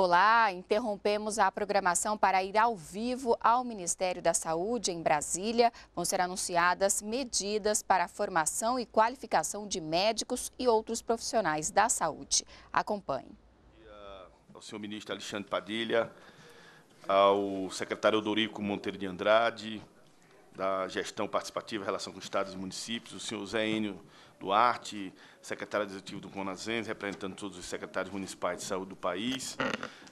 Olá, interrompemos a programação para ir ao vivo ao Ministério da Saúde em Brasília. Vão ser anunciadas medidas para a formação e qualificação de médicos e outros profissionais da saúde. Acompanhe. Ao senhor ministro Alexandre Padilha, ao secretário Odorico Monteiro de Andrade, da Gestão Participativa em Relação com Estados e Municípios, o senhor Zé Enio Duarte, secretário executivo do Conasens, representando todos os secretários municipais de saúde do país,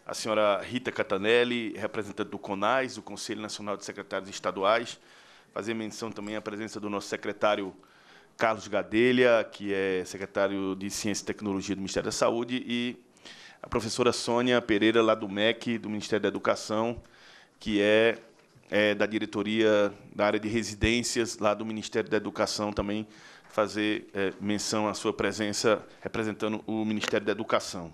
a senhora Rita Catanelli, representante do CONAS, do Conselho Nacional de Secretários Estaduais, fazer menção também à presença do nosso secretário Carlos Gadelha, que é secretário de Ciência e Tecnologia do Ministério da Saúde, e a professora Sônia Pereira, lá do MEC, do Ministério da Educação, que é, é da diretoria da área de residências, lá do Ministério da Educação também, fazer é, menção à sua presença representando o Ministério da Educação.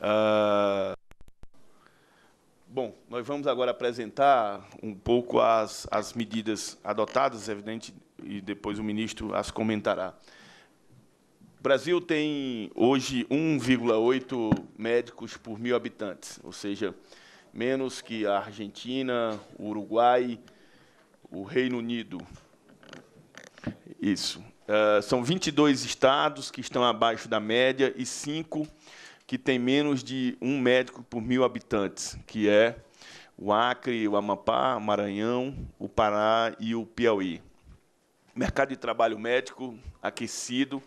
Ah, bom, nós vamos agora apresentar um pouco as, as medidas adotadas, evidente, e depois o ministro as comentará. O Brasil tem hoje 1,8 médicos por mil habitantes, ou seja, menos que a Argentina, o Uruguai, o Reino Unido, isso. Uh, são 22 estados que estão abaixo da média e 5 que têm menos de um médico por mil habitantes, que é o Acre, o Amapá, o Maranhão, o Pará e o Piauí. Mercado de trabalho médico aquecido,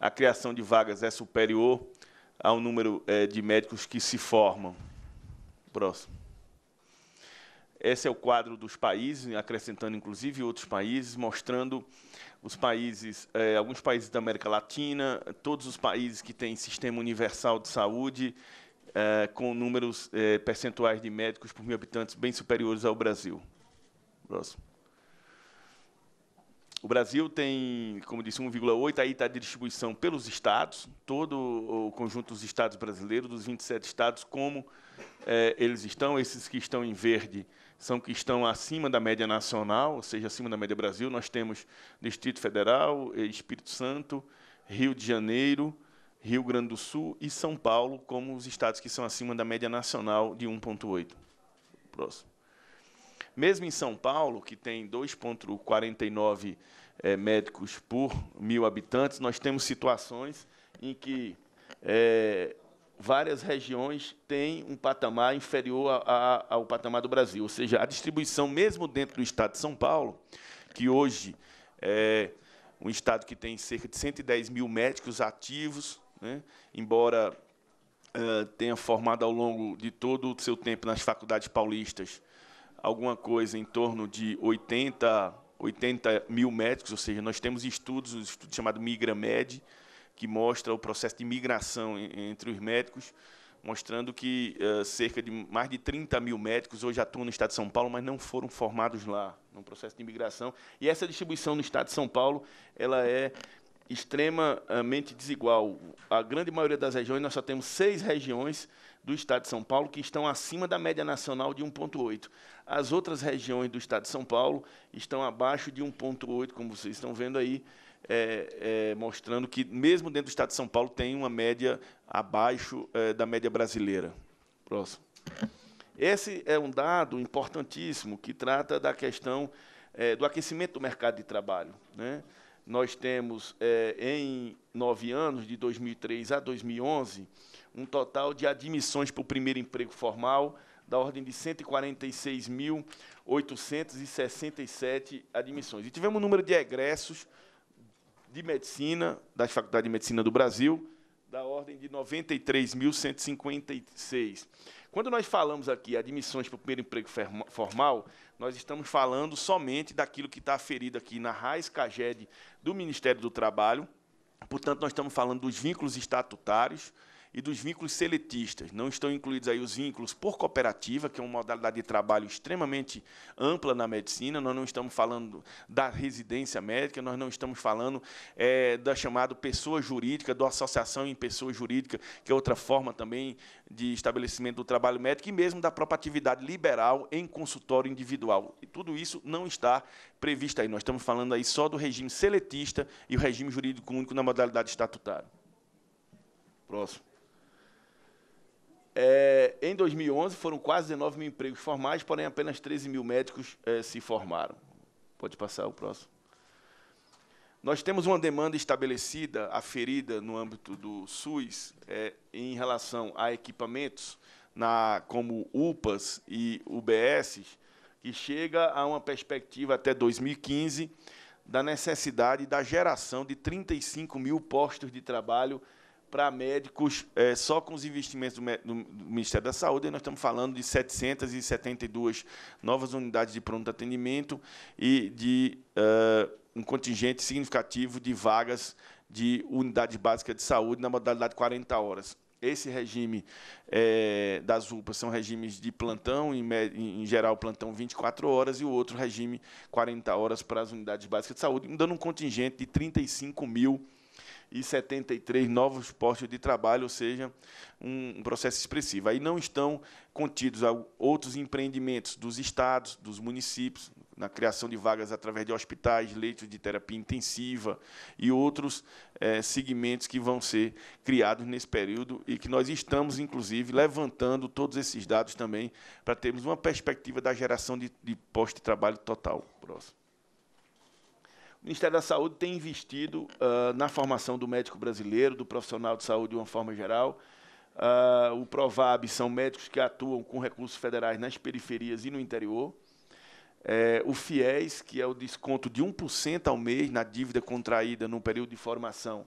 a criação de vagas é superior ao número é, de médicos que se formam. Próximo. Esse é o quadro dos países, acrescentando inclusive outros países, mostrando os países, é, alguns países da América Latina, todos os países que têm sistema universal de saúde, é, com números é, percentuais de médicos por mil habitantes bem superiores ao Brasil. Próximo. O Brasil tem, como disse, 1,8, aí está a distribuição pelos estados, todo o conjunto dos estados brasileiros, dos 27 estados, como eles estão, esses que estão em verde são que estão acima da média nacional, ou seja, acima da média Brasil. Nós temos Distrito Federal, eh, Espírito Santo, Rio de Janeiro, Rio Grande do Sul e São Paulo como os estados que são acima da média nacional de 1,8. Próximo. Mesmo em São Paulo, que tem 2,49 é, eh, médicos por mil habitantes, nós temos situações em que é, várias regiões têm um patamar inferior a, a, ao patamar do Brasil. Ou seja, a distribuição, mesmo dentro do estado de São Paulo, que hoje é um estado que tem cerca de 110 mil médicos ativos, né, embora uh, tenha formado ao longo de todo o seu tempo nas faculdades paulistas alguma coisa em torno de 80, 80 mil médicos, ou seja, nós temos estudos, um estudo chamado MigraMed, que mostra o processo de migração entre os médicos, mostrando que uh, cerca de mais de 30 mil médicos hoje atuam no Estado de São Paulo, mas não foram formados lá, no processo de imigração. E essa distribuição no Estado de São Paulo ela é extremamente desigual. A grande maioria das regiões, nós só temos seis regiões do Estado de São Paulo que estão acima da média nacional de 1,8. As outras regiões do Estado de São Paulo estão abaixo de 1,8, como vocês estão vendo aí é, é, mostrando que, mesmo dentro do Estado de São Paulo, tem uma média abaixo é, da média brasileira. Próximo. Esse é um dado importantíssimo que trata da questão é, do aquecimento do mercado de trabalho. Né? Nós temos, é, em nove anos, de 2003 a 2011, um total de admissões para o primeiro emprego formal da ordem de 146.867 admissões. E tivemos um número de egressos de Medicina, das Faculdades de Medicina do Brasil, da ordem de 93.156. Quando nós falamos aqui admissões para o primeiro emprego formal, nós estamos falando somente daquilo que está aferido aqui na RAIS CAGED do Ministério do Trabalho. Portanto, nós estamos falando dos vínculos estatutários, e dos vínculos seletistas. Não estão incluídos aí os vínculos por cooperativa, que é uma modalidade de trabalho extremamente ampla na medicina. Nós não estamos falando da residência médica, nós não estamos falando é, da chamada pessoa jurídica, da associação em pessoa jurídica, que é outra forma também de estabelecimento do trabalho médico, e mesmo da própria atividade liberal em consultório individual. E tudo isso não está previsto aí. Nós estamos falando aí só do regime seletista e o regime jurídico único na modalidade estatutária. Próximo. É, em 2011, foram quase 19 mil empregos formais, porém apenas 13 mil médicos é, se formaram. Pode passar o próximo. Nós temos uma demanda estabelecida, aferida no âmbito do SUS, é, em relação a equipamentos, na, como UPAs e UBS, que chega a uma perspectiva até 2015 da necessidade da geração de 35 mil postos de trabalho para médicos, é, só com os investimentos do, do, Ministério da Saúde, nós estamos falando de 772 novas unidades de pronto atendimento e de uh, um contingente significativo de vagas de unidade básica de saúde na modalidade 40 horas. Esse regime é, das UPAs são regimes de plantão, em, em, geral, plantão 24 horas, e o outro regime 40 horas para as unidades básicas de saúde, dando um contingente de 35 mil e 73 novos postos de trabalho, ou seja, um processo expressivo. Aí não estão contidos outros empreendimentos dos estados, dos municípios, na criação de vagas através de hospitais, leitos de terapia intensiva e outros é, segmentos que vão ser criados nesse período e que nós estamos, inclusive, levantando todos esses dados também para termos uma perspectiva da geração de, de postos de trabalho total. Próximo. O Ministério da Saúde tem investido uh, na formação do médico brasileiro, do profissional de saúde de uma forma geral. Uh, o PROVAB são médicos que atuam com recursos federais nas periferias e no interior. É, o FIES, que é o desconto de 1% ao mês na dívida contraída no período de formação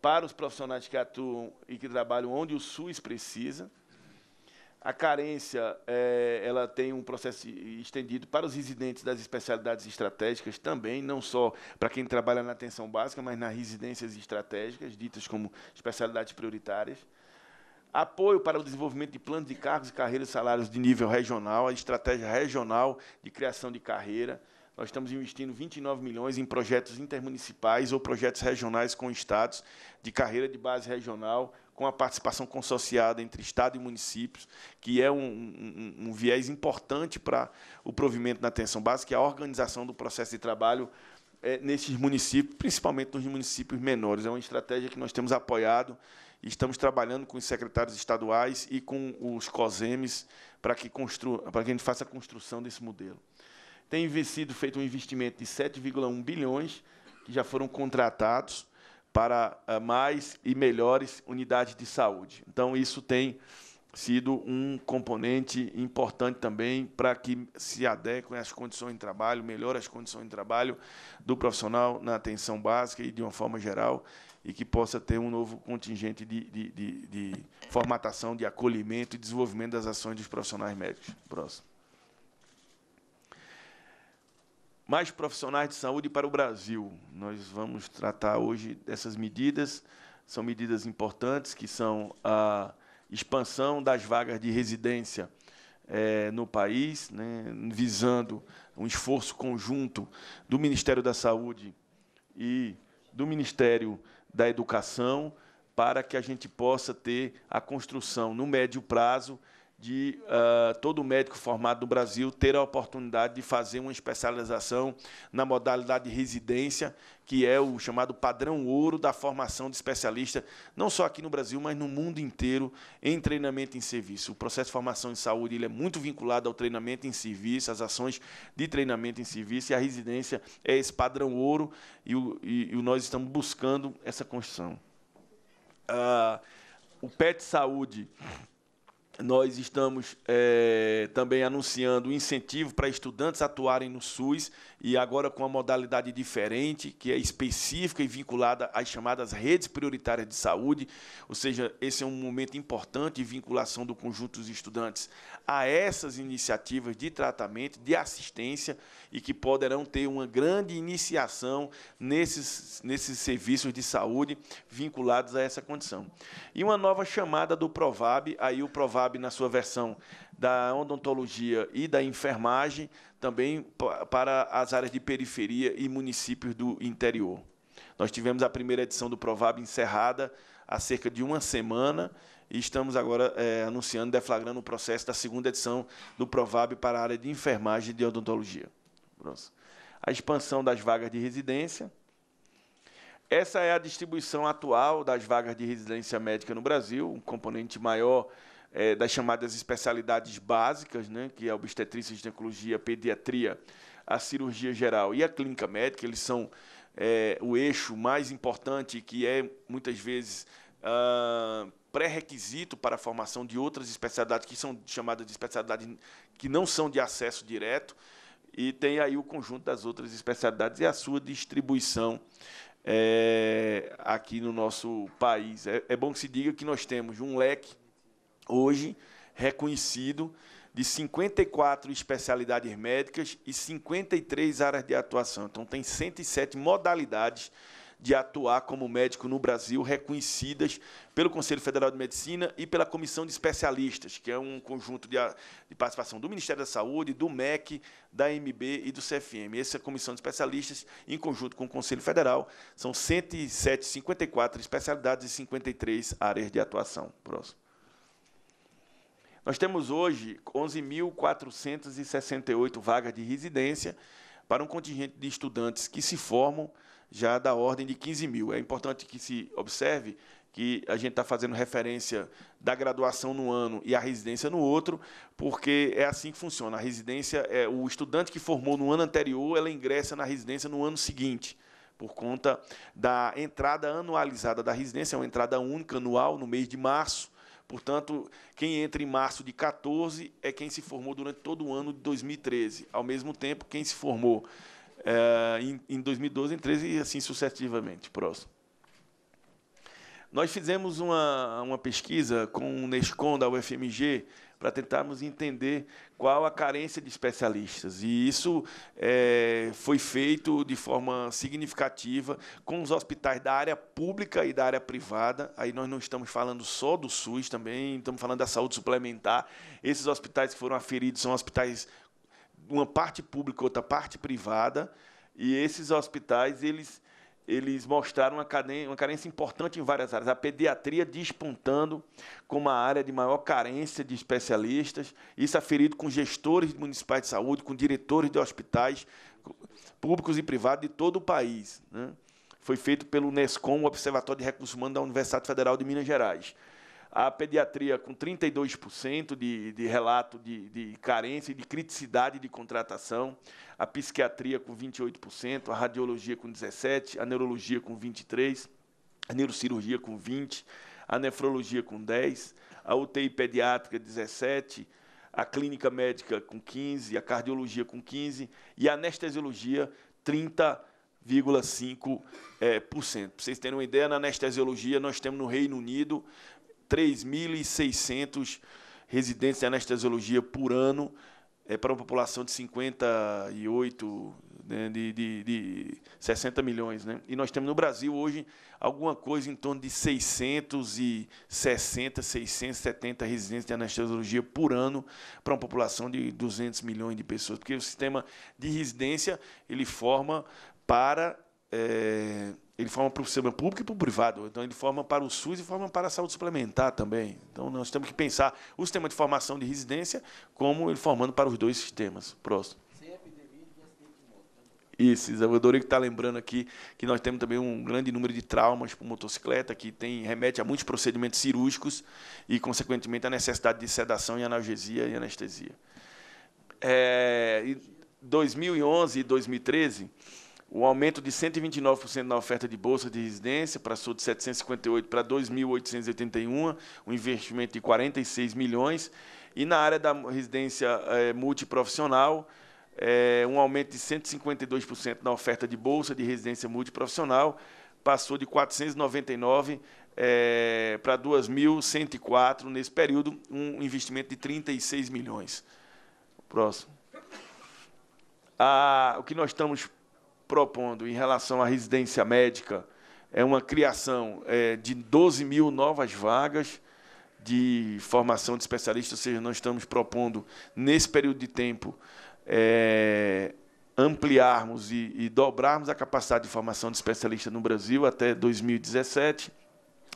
para os profissionais que atuam e que trabalham onde o SUS precisa. A carência é, ela tem um processo estendido para os residentes das especialidades estratégicas também, não só para quem trabalha na atenção básica, mas nas residências estratégicas, ditas como especialidades prioritárias. Apoio para o desenvolvimento de planos de cargos e carreiras e salários de nível regional, a estratégia regional de criação de carreira. Nós estamos investindo 29 milhões em projetos intermunicipais ou projetos regionais com estados de carreira de base regional, com a participação consorciada entre Estado e municípios, que é um, um, um viés importante para o provimento na atenção básica, e a organização do processo de trabalho é, nesses municípios, principalmente nos municípios menores. É uma estratégia que nós temos apoiado e estamos trabalhando com os secretários estaduais e com os COSEMES para que, para que a gente faça a construção desse modelo. Tem sido feito um investimento de 7,1 bilhões, que já foram contratados, para ah, mais e melhores unidades de saúde. Então, isso tem sido um componente importante também para que se adequem às condições de trabalho, melhore as condições de trabalho do profissional na atenção básica e de uma forma geral, e que possa ter um novo contingente de, de, de, de formatação, de acolhimento e desenvolvimento das ações dos profissionais médicos. Próximo. mais profissionais de saúde para o Brasil. Nós vamos tratar hoje dessas medidas. São medidas importantes que são a expansão das vagas de residência é, no país, né, visando um esforço conjunto do Ministério da Saúde e do Ministério da Educação para que a gente possa ter a construção no médio prazo de uh, todo médico formado no Brasil ter a oportunidade de fazer uma especialização na modalidade de residência, que é o chamado padrão ouro da formação de especialista, não só aqui no Brasil, mas no mundo inteiro, em treinamento e em serviço. O processo de formação em saúde ele é muito vinculado ao treinamento em serviço, às ações de treinamento em serviço, e a residência é esse padrão ouro, e, o, e, e nós estamos buscando essa construção. Uh, o PET Saúde nós estamos é, também anunciando incentivo para estudantes atuarem no SUS e agora com uma modalidade diferente, que é específica e vinculada às chamadas redes prioritárias de saúde, ou seja, esse é um momento importante de vinculação do conjunto dos estudantes a essas iniciativas de tratamento, de assistência e que poderão ter uma grande iniciação nesses, nesses serviços de saúde vinculados a essa condição. E uma nova chamada do Provab, aí o Provab sabe, na sua versão da odontologia e da enfermagem, também para as áreas de periferia e municípios do interior. Nós tivemos a primeira edição do Provab encerrada há cerca de uma semana e estamos agora é, anunciando, deflagrando o processo da segunda edição do Provab para a área de enfermagem e de odontologia. Pronto. A expansão das vagas de residência. Essa é a distribuição atual das vagas de residência médica no Brasil. Um componente maior é, das chamadas especialidades básicas, né, que é obstetrícia, ginecologia, pediatria, a cirurgia geral e a clínica médica, eles são é, o eixo mais importante que é muitas vezes uh, pré-requisito para a formação de outras especialidades que são chamadas de especialidades que não são de acesso direto e tem aí o conjunto das outras especialidades e a sua distribuição é, aqui no nosso país. É, é, bom que se diga que nós temos um leque hoje reconhecido de 54 especialidades médicas e 53 áreas de atuação. Então, tem 107 modalidades de atuar como médico no Brasil, reconhecidas pelo Conselho Federal de Medicina e pela Comissão de Especialistas, que é um conjunto de, de participação do Ministério da Saúde, do MEC, da MB e do CFM. Essa comissão de especialistas, em conjunto com o Conselho Federal, são 107, 54 especialidades e 53 áreas de atuação. Próximo. Nós temos hoje 11.468 vagas de residência para um contingente de estudantes que se formam já da ordem de 15 mil. É importante que se observe que a gente está fazendo referência da graduação no ano e a residência no outro, porque é assim que funciona. A residência é o estudante que formou no ano anterior, ela ingressa na residência no ano seguinte, por conta da entrada anualizada da residência, é uma entrada única anual no mês de março. Portanto, quem entra em março de 14 é quem se formou durante todo o ano de 2013. Ao mesmo tempo, quem se formou é, em, em 2012, em 13 e assim sucessivamente. Próximo. Nós fizemos uma, uma pesquisa com o Nescom da UFMG para tentarmos entender qual a carência de especialistas. E isso é, foi feito de forma significativa com os hospitais da área pública e da área privada. Aí nós não estamos falando só do SUS também, estamos falando da saúde suplementar. Esses hospitais que foram aferidos são hospitais, uma parte pública, outra parte privada. E esses hospitais, eles eles mostraram uma, uma carência importante em várias áreas. A pediatria despontando como uma área de maior carência de especialistas, isso aferido é com gestores municipais de saúde, com diretores de hospitais públicos e privados de todo o país. Né? Foi feito pelo NESCOM, o Observatório de Recursos Humanos da Universidade Federal de Minas Gerais a pediatria com 32% de, de relato de, de carência e de criticidade de contratação, a psiquiatria com 28%, a radiologia com 17%, a neurologia com 23%, a neurocirurgia com 20%, a nefrologia com 10%, a UTI pediátrica 17%, a clínica médica com 15%, a cardiologia com 15% e a anestesiologia 30,5%. É, vocês terem uma ideia, na anestesiologia, nós temos no Reino Unido 3.600 residentes de anestesiologia por ano, é, para uma população de 58, né, de, de, de 60 milhões. Né? E nós temos no Brasil hoje alguma coisa em torno de 660, 670 residentes de anestesiologia por ano para uma população de 200 milhões de pessoas, porque o sistema de residência ele forma para... É, ele forma para o sistema público e para o privado. Então, ele forma para o SUS e forma para a saúde suplementar também. Então, nós temos que pensar o sistema de formação de residência como ele formando para os dois sistemas. Próximo. É né, Isso, o que está lembrando aqui que nós temos também um grande número de traumas por motocicleta, que tem remete a muitos procedimentos cirúrgicos e, consequentemente, a necessidade de sedação e analgesia e anestesia. É, 2011 e 2013 o aumento de 129% na oferta de bolsa de residência passou de 758 para 2.881, um investimento de 46 milhões. E na área da residência é, multiprofissional, é, um aumento de 152% na oferta de bolsa de residência multiprofissional, passou de 499 é, eh, para 2.104 nesse período, um investimento de 36 milhões. Próximo. Ah, o que nós estamos propondo em relação à residência médica é uma criação é, de 12 mil novas vagas de formação de especialistas, ou seja, nós estamos propondo, nesse período de tempo, é, ampliarmos e, e, dobrarmos a capacidade de formação de especialistas no Brasil até 2017,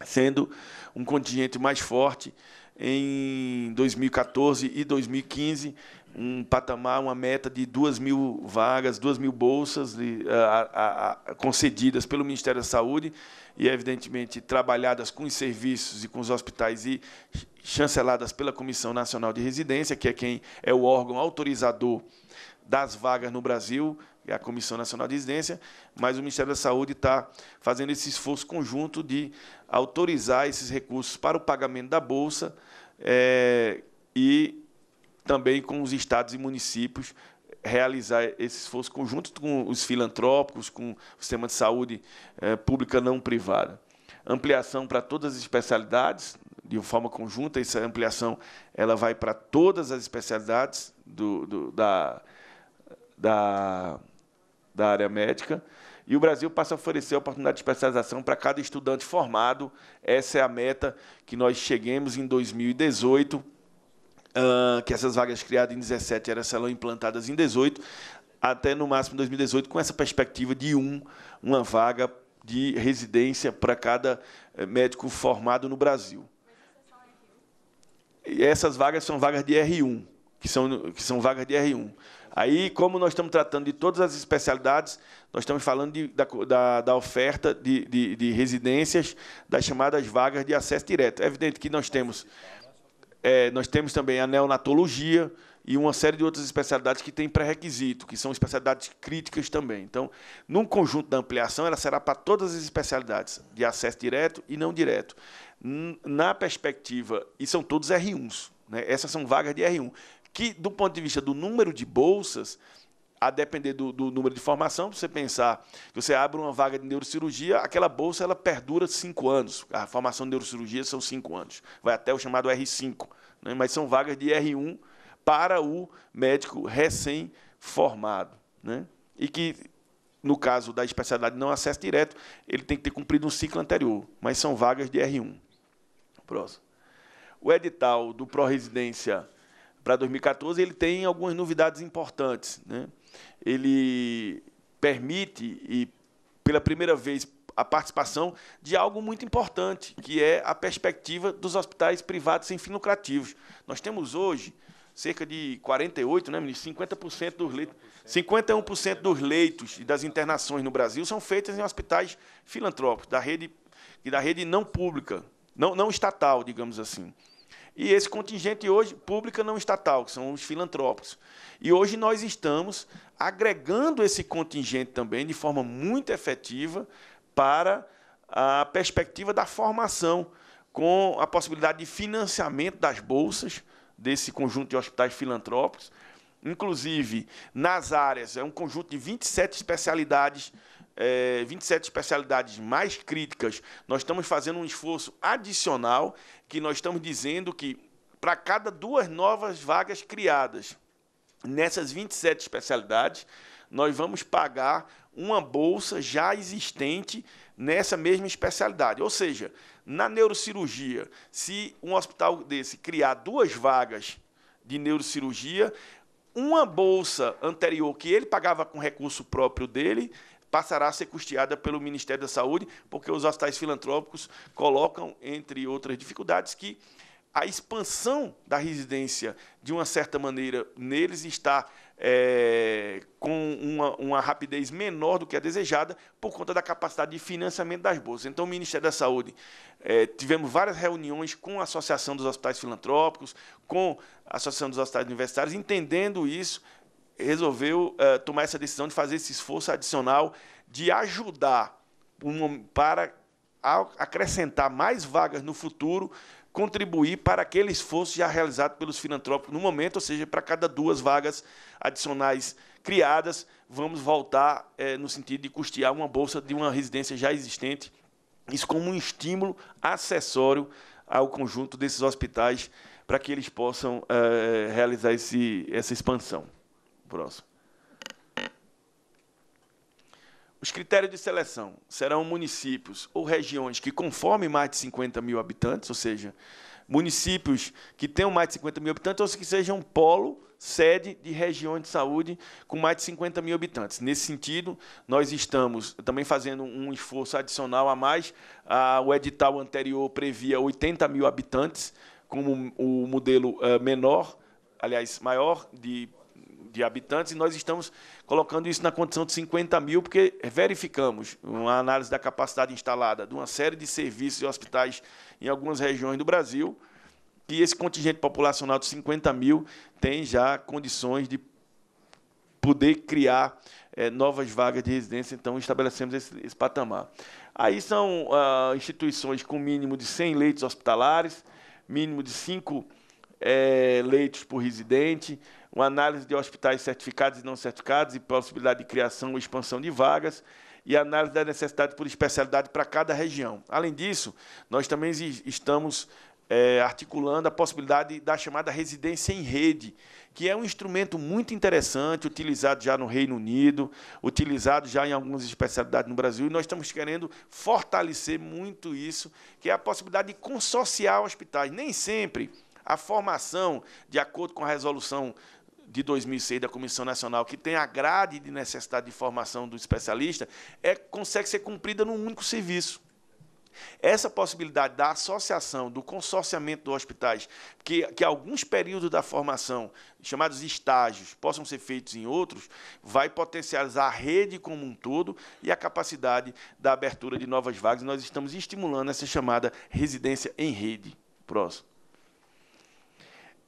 sendo um contingente mais forte em 2014 e 2015 um patamar, uma meta de 2 mil vagas, 2 mil bolsas de, eh, a, a, a, concedidas pelo Ministério da Saúde e, evidentemente, trabalhadas com os serviços e com os hospitais e chanceladas pela Comissão Nacional de Residência, que é quem é o órgão autorizador das vagas no Brasil, é a Comissão Nacional de Residência, mas o Ministério da Saúde está fazendo esse esforço conjunto de autorizar esses recursos para o pagamento da Bolsa é, e também com os estados e municípios realizar esse esforço conjunto com os filantrópicos, com o sistema de saúde eh, pública não privada. Ampliação para todas as especialidades, de forma conjunta, essa ampliação ela vai para todas as especialidades do, do, da, da, da área médica. E o Brasil passa a oferecer a oportunidade de especialização para cada estudante formado. Essa é a meta que nós cheguemos em 2018 uh, que essas vagas criadas em 17 eram serão implantadas em 18, até no máximo 2018, com essa perspectiva de um, uma vaga de residência para cada eh, médico formado no Brasil. E essas vagas são vagas de R1, que são, que são vagas de R1. Aí, como nós estamos tratando de todas as especialidades, nós estamos falando de, da, da, da, oferta de, de, de residências das chamadas vagas de acesso direto. É evidente que nós temos é, nós temos também a neonatologia e uma série de outras especialidades que têm pré-requisito, que são especialidades críticas também. Então, num conjunto da ampliação, ela será para todas as especialidades, de acesso direto e não direto. Na perspectiva, e são todos R1s, né? essas são vagas de R1, que, do ponto de vista do número de bolsas, a depender do, do, número de formação, se você pensar que você abre uma vaga de neurocirurgia, aquela bolsa ela perdura cinco anos. A formação de neurocirurgia são cinco anos, vai até o chamado R5, né? mas são vagas de R1 para o médico recém-formado. Né? E que, no caso da especialidade não acesso direto, ele tem que ter cumprido um ciclo anterior, mas são vagas de R1. Próximo. O edital do Pró-Residência para 2014 ele tem algumas novidades importantes. Né? ele permite e pela primeira vez a participação de algo muito importante, que é a perspectiva dos hospitais privados sem fins lucrativos. Nós temos hoje cerca de 48, né, ministro? 50% dos leitos. 51% dos leitos e das internações no Brasil são feitas em hospitais filantrópicos, da rede, e da rede não pública, não, não estatal, digamos assim. E esse contingente hoje, pública não estatal, que são os filantrópicos. E hoje nós estamos agregando esse contingente também de forma muito efetiva para a perspectiva da formação, com a possibilidade de financiamento das bolsas desse conjunto de hospitais filantrópicos, inclusive nas áreas, é um conjunto de 27 especialidades filantrópicas é, 27 especialidades mais críticas, nós estamos fazendo um esforço adicional que nós estamos dizendo que para cada duas novas vagas criadas nessas 27 especialidades, nós vamos pagar uma bolsa já existente nessa mesma especialidade. Ou seja, na neurocirurgia, se um hospital desse criar duas vagas de neurocirurgia, uma bolsa anterior que ele pagava com recurso próprio dele, passará a ser custeada pelo Ministério da Saúde, porque os hospitais filantrópicos colocam, entre outras dificuldades, que a expansão da residência, de uma certa maneira, neles está é, com uma, uma, rapidez menor do que a desejada por conta da capacidade de financiamento das bolsas. Então, o Ministério da Saúde, é, tivemos várias reuniões com a Associação dos Hospitais Filantrópicos, com a Associação dos Hospitais Universitários, entendendo isso, resolveu uh, tomar essa decisão de fazer esse esforço adicional de ajudar para acrescentar mais vagas no futuro, contribuir para aquele esforço já realizado pelos filantrópicos no momento, ou seja, para cada duas vagas adicionais criadas, vamos voltar eh, no sentido de custear uma bolsa de uma residência já existente, isso como um estímulo acessório ao conjunto desses hospitais para que eles possam eh, realizar esse, essa expansão. Próximo. Os critérios de seleção serão municípios ou regiões que conformem mais de 50 mil habitantes, ou seja, municípios que tenham mais de 50 mil habitantes ou que sejam polo, sede de regiões de saúde com mais de 50 mil habitantes. Nesse sentido, nós estamos também fazendo um esforço adicional a mais. Ah, o edital anterior previa 80 mil habitantes como o modelo eh, menor, aliás, maior de de habitantes, e nós estamos colocando isso na condição de 50 mil, porque verificamos uma análise da capacidade instalada de uma série de serviços e hospitais em algumas regiões do Brasil, que esse contingente populacional de 50 mil tem já condições de poder criar é, novas vagas de residência, então estabelecemos esse, esse patamar. Aí são ah, instituições com mínimo de 100 leitos hospitalares, mínimo de 5 é, eh, leitos por residente, uma análise de hospitais certificados e não certificados e possibilidade de criação ou expansão de vagas e análise da necessidade por especialidade para cada região. Além disso, nós também estamos é, articulando a possibilidade da chamada residência em rede, que é um instrumento muito interessante, utilizado já no Reino Unido, utilizado já em algumas especialidades no Brasil, e nós estamos querendo fortalecer muito isso, que é a possibilidade de consorciar hospitais. Nem sempre a formação, de acordo com a resolução de 2006 da Comissão Nacional, que tem a grade de necessidade de formação do especialista, é, consegue ser cumprida num único serviço. Essa possibilidade da associação, do consorciamento dos hospitais, que, que alguns períodos da formação, chamados estágios, possam ser feitos em outros, vai potencializar a rede como um todo e a capacidade da abertura de novas vagas. Nós estamos estimulando essa chamada residência em rede. Próximo.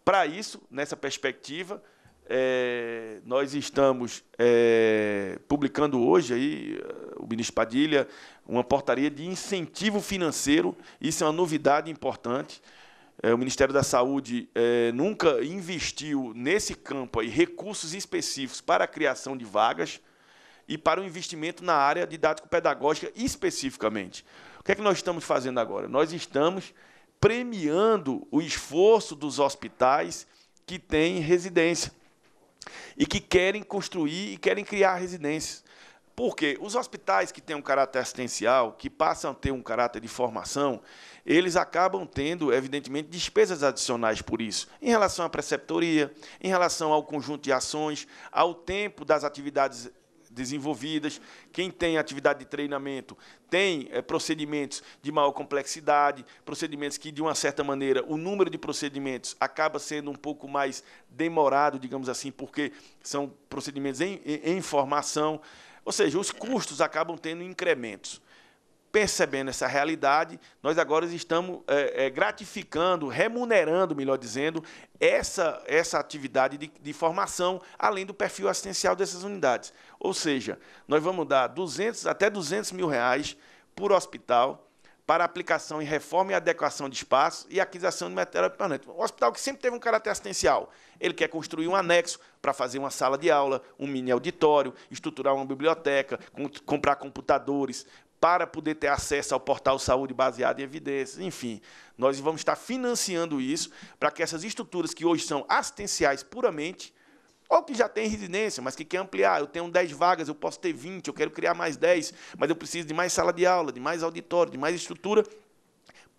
Para isso, nessa perspectiva, é, nós estamos é, publicando hoje aí, é, o ministro Padilha, uma portaria de incentivo financeiro. Isso é uma novidade importante. É, o Ministério da Saúde é, nunca investiu nesse campo aí, recursos específicos para a criação de vagas e para o investimento na área didático-pedagógica especificamente. O que é que nós estamos fazendo agora? Nós estamos premiando o esforço dos hospitais que têm residência e que querem construir e querem criar residências. Porque os hospitais que têm um caráter assistencial, que passam a ter um caráter de formação, eles acabam tendo, evidentemente, despesas adicionais por isso, em relação à preceptoria, em relação ao conjunto de ações, ao tempo das atividades desenvolvidas. Quem tem atividade de treinamento tem é, procedimentos de maior complexidade, procedimentos que, de uma certa maneira, o número de procedimentos acaba sendo um pouco mais demorado, digamos assim, porque são procedimentos em, em, em formação. Ou seja, os custos acabam tendo incrementos percebendo essa realidade, nós agora estamos é, é, gratificando, remunerando, melhor dizendo, essa, essa atividade de, de, formação, além do perfil assistencial dessas unidades. Ou seja, nós vamos dar 200 até 200 mil reais por hospital para aplicação em reforma e adequação de espaços e aquisição de material permanente. Um hospital que sempre teve um caráter assistencial. Ele quer construir um anexo para fazer uma sala de aula, um mini auditório, estruturar uma biblioteca, comprar computadores, para poder ter acesso ao portal Saúde Baseado em Evidências. Enfim, nós vamos estar financiando isso para que essas estruturas que hoje são assistenciais puramente, ou que já tem residência, mas que quer ampliar, eu tenho 10 vagas, eu posso ter 20, eu quero criar mais 10, mas eu preciso de mais sala de aula, de mais auditório, de mais estrutura.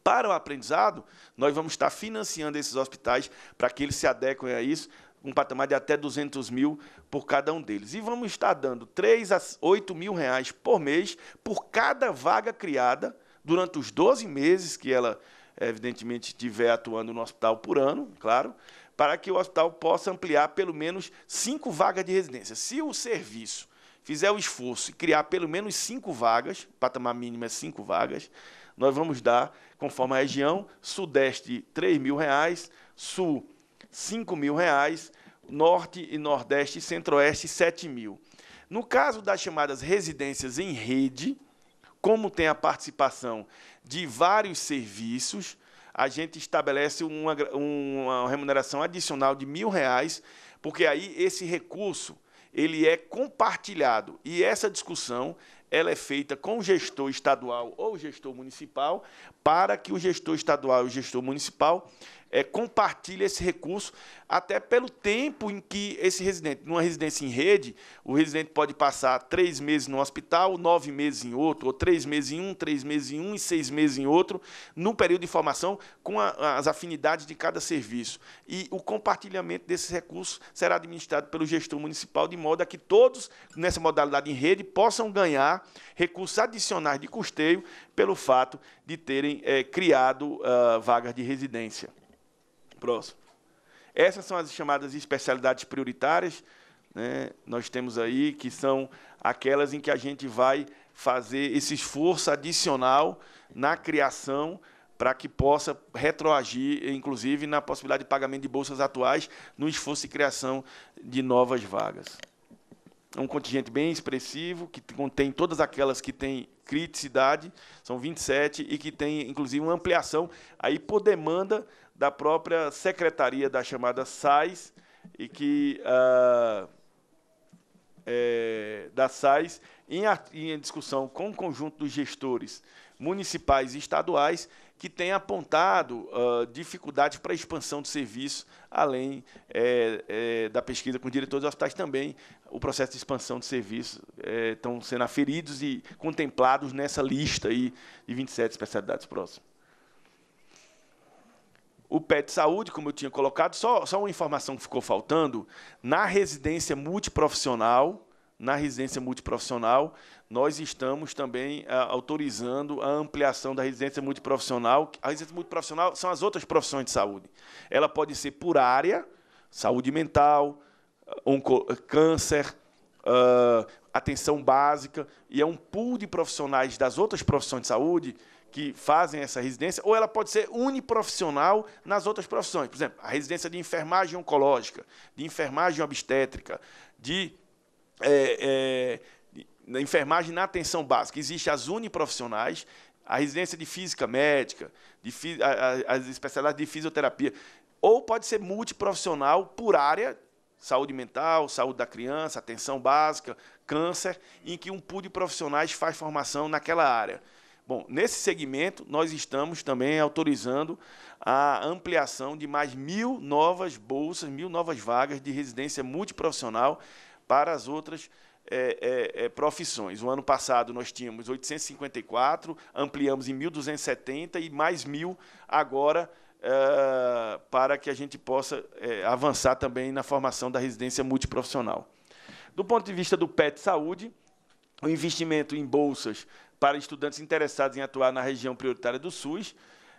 Para o aprendizado, nós vamos estar financiando esses hospitais para que eles se adequem a isso, um patamar de até 200 mil por cada um deles. E vamos estar dando 3 a 8 mil reais por mês por cada vaga criada durante os 12 meses que ela, evidentemente, estiver atuando no hospital por ano, claro, para que o hospital possa ampliar pelo menos cinco vagas de residência. Se o serviço fizer o esforço e criar pelo menos cinco vagas, patamar mínimo é cinco vagas, nós vamos dar, conforme a região, Sudeste R$ 3 mil, reais, Sul 5 mil reais, Norte e Nordeste e Centro-Oeste, 7 mil. No caso das chamadas residências em rede, como tem a participação de vários serviços, a gente estabelece uma, uma remuneração adicional de mil reais, porque aí esse recurso ele é compartilhado e essa discussão ela é feita com o gestor estadual ou o gestor municipal para que o gestor estadual e o gestor municipal é, compartilha esse recurso, até pelo tempo em que esse residente, numa residência em rede, o residente pode passar três meses no hospital, nove meses em outro, ou três meses em um, três meses em um e seis meses em outro, no período de formação, com a, as afinidades de cada serviço. E o compartilhamento desses recursos será administrado pelo gestor municipal, de modo a que todos, nessa modalidade em rede, possam ganhar recursos adicionais de custeio pelo fato de terem é, criado uh, vagas de residência próximo. Essas são as chamadas especialidades prioritárias, né? nós temos aí, que são aquelas em que a gente vai fazer esse esforço adicional na criação para que possa retroagir, inclusive, na possibilidade de pagamento de bolsas atuais no esforço de criação de novas vagas. É um contingente bem expressivo, que contém todas aquelas que têm criticidade, são 27, e que tem, inclusive, uma ampliação aí por demanda da própria secretaria da chamada SAIS, e que ah, é, da SAIS, em, em discussão com o conjunto dos gestores municipais e estaduais, que tem apontado uh, dificuldades para a expansão do serviço, além é, é, da pesquisa com diretores de hospitais também. O processo de expansão de serviço é, estão sendo aferidos e contemplados nessa lista aí de 27 especialidades próximas o PET Saúde, como eu tinha colocado, só, só uma informação que ficou faltando, na residência multiprofissional, na residência multiprofissional, nós estamos também ah, autorizando a ampliação da residência multiprofissional. A residência multiprofissional são as outras profissões de saúde. Ela pode ser por área, saúde mental, onco, câncer, ah, atenção básica, e é um pool de profissionais das outras profissões de saúde que fazem essa residência, ou ela pode ser uniprofissional nas outras profissões. Por exemplo, a residência de enfermagem oncológica, de enfermagem obstétrica, de, é, é, de enfermagem na atenção básica. Existem as uniprofissionais, a residência de física médica, de, as especialidades de fisioterapia. Ou pode ser multiprofissional por área, saúde mental, saúde da criança, atenção básica, câncer, em que um pool de profissionais faz formação naquela área. Bom, nesse segmento, nós estamos também autorizando a ampliação de mais mil novas bolsas, mil novas vagas de residência multiprofissional para as outras é, é, é, profissões. O ano passado nós tínhamos 854, ampliamos em 1.270 e mais mil agora eh, para que a gente possa eh, avançar também na formação da residência multiprofissional. Do ponto de vista do PET Saúde, o investimento em bolsas para estudantes interessados em atuar na região prioritária do SUS.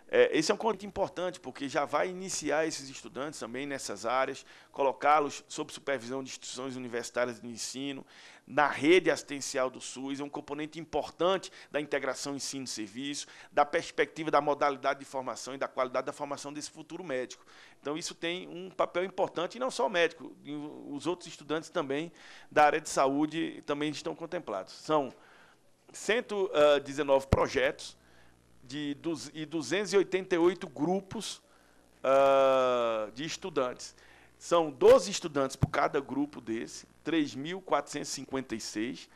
É, esse é um convite importante, porque já vai iniciar esses estudantes também nessas áreas, colocá-los sob supervisão de instituições universitárias de ensino, na rede assistencial do SUS, é um componente importante da integração ensino-serviço, da perspectiva da modalidade de formação e da qualidade da formação desse futuro médico. Então, isso tem um papel importante, e não só o médico, os outros estudantes também da área de saúde também estão contemplados. São 119 ah, projetos de, e 288 grupos uh, de estudantes. São 12 estudantes por cada grupo desse, 3.456.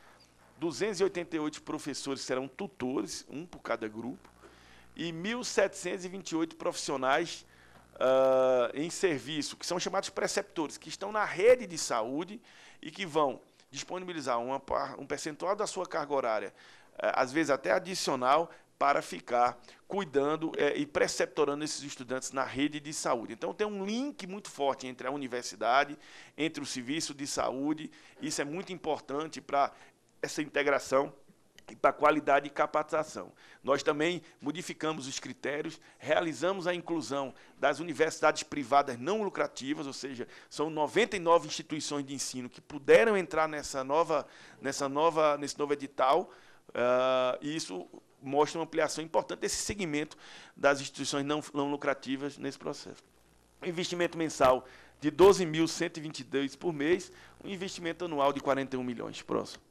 288 professores serão tutores, um por cada grupo, e 1.728 profissionais uh, em serviço, que são chamados preceptores, que estão na rede de saúde e que vão disponibilizar uma, um percentual da sua carga horária, é, às vezes até adicional, para ficar cuidando é, e preceptorando esses estudantes na rede de saúde. Então, tem um link muito forte entre a universidade, entre o serviço de saúde. Isso é muito importante para essa integração e para qualidade e capacitação. Nós também modificamos os critérios, realizamos a inclusão das universidades privadas não lucrativas, ou seja, são 99 instituições de ensino que puderam entrar nessa nova, nessa nova, nesse novo edital, uh, e isso mostra uma ampliação importante desse segmento das instituições não, não lucrativas nesse processo. investimento mensal de 12.122 por mês, um investimento anual de 41 milhões. Próximo.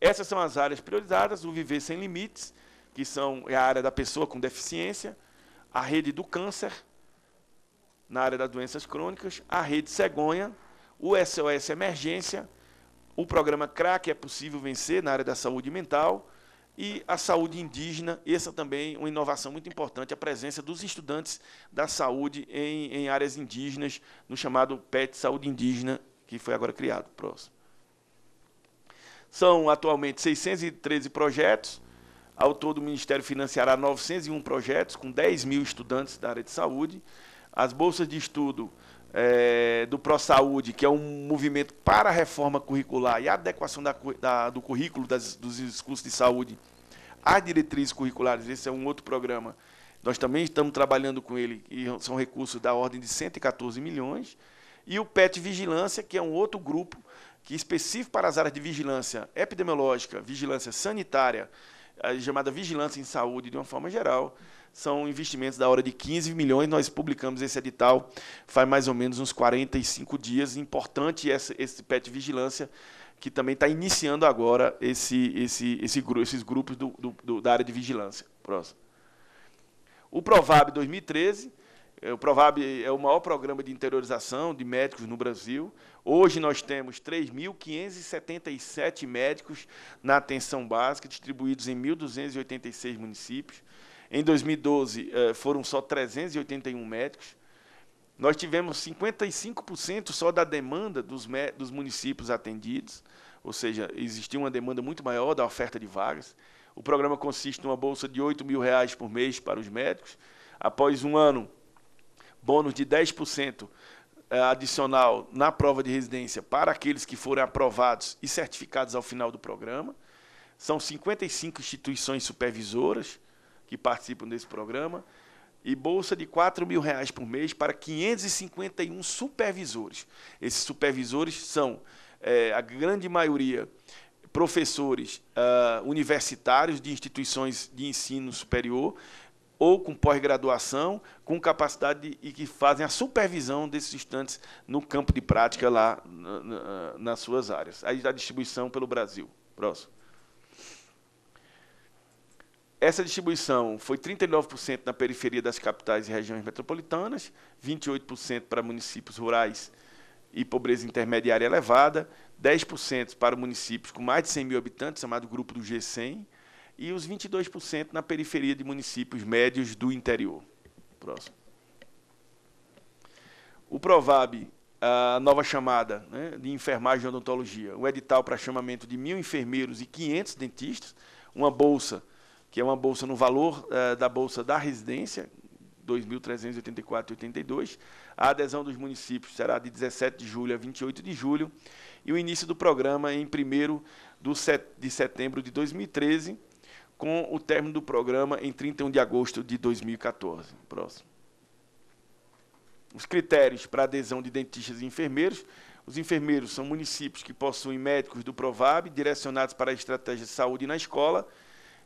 Essas são as áreas priorizadas: o Viver Sem Limites, que são, é a área da pessoa com deficiência, a rede do câncer, na área das doenças crônicas, a rede cegonha, o SOS Emergência, o programa CRAC é possível vencer na área da saúde mental e a saúde indígena, essa também é uma inovação muito importante, a presença dos estudantes da saúde em, em áreas indígenas, no chamado PET Saúde Indígena, que foi agora criado. Próximo. São atualmente 613 projetos. Ao todo, o Ministério financiará 901 projetos, com 10 mil estudantes da área de saúde. As bolsas de estudo é, do ProSaúde, que é um movimento para a reforma curricular e adequação da, da, do currículo das, dos cursos de saúde às diretrizes curriculares, esse é um outro programa. Nós também estamos trabalhando com ele, e são recursos da ordem de 114 milhões. E o PET Vigilância, que é um outro grupo que específico para as áreas de vigilância epidemiológica, vigilância sanitária, a chamada vigilância em saúde de uma forma geral, são investimentos da hora de 15 milhões. Nós publicamos esse edital faz mais ou menos uns 45 dias. Importante esse, esse PET Vigilância, que também está iniciando agora esse, esse, esse, esses grupos do, do, do, da área de vigilância. Próximo. O Provab 2013 é, o Provab é o maior programa de interiorização de médicos no Brasil. Hoje nós temos 3.577 médicos na atenção básica, distribuídos em 1.286 municípios. Em 2012 é, foram só 381 médicos. Nós tivemos 55% só da demanda dos, municípios atendidos, ou seja, existia uma demanda muito maior da oferta de vagas. O programa consiste numa bolsa de R$ 8 mil reais por mês para os médicos. Após um ano, bônus de 10% eh, adicional na prova de residência para aqueles que forem aprovados e certificados ao final do programa. São 55 instituições supervisoras que participam desse programa e bolsa de R$ mil reais por mês para 551 supervisores. Esses supervisores são é, a grande maioria professores uh, universitários de instituições de ensino superior ou com pós-graduação, com capacidade de, e que fazem a supervisão desses estudantes no campo de prática lá na, na, nas suas áreas. Aí a distribuição pelo Brasil. Próximo. Essa distribuição foi 39% na periferia das capitais e regiões metropolitanas, 28% para municípios rurais e pobreza intermediária elevada, 10% para municípios com mais de 100 mil habitantes, chamado grupo do G100, e os 22% na periferia de municípios médios do interior. Próximo. O Provab, a nova chamada né, de enfermagem e odontologia, o edital para chamamento de mil enfermeiros e 500 dentistas, uma bolsa, que é uma bolsa no valor uh, da bolsa da residência, 2.384,82. A adesão dos municípios será de 17 de julho a 28 de julho e o início do programa em 1 de setembro de 2013 com o término do programa em 31 de agosto de 2014. Próximo. Os critérios para adesão de dentistas e enfermeiros. Os enfermeiros são municípios que possuem médicos do Provab direcionados para a estratégia de saúde na escola,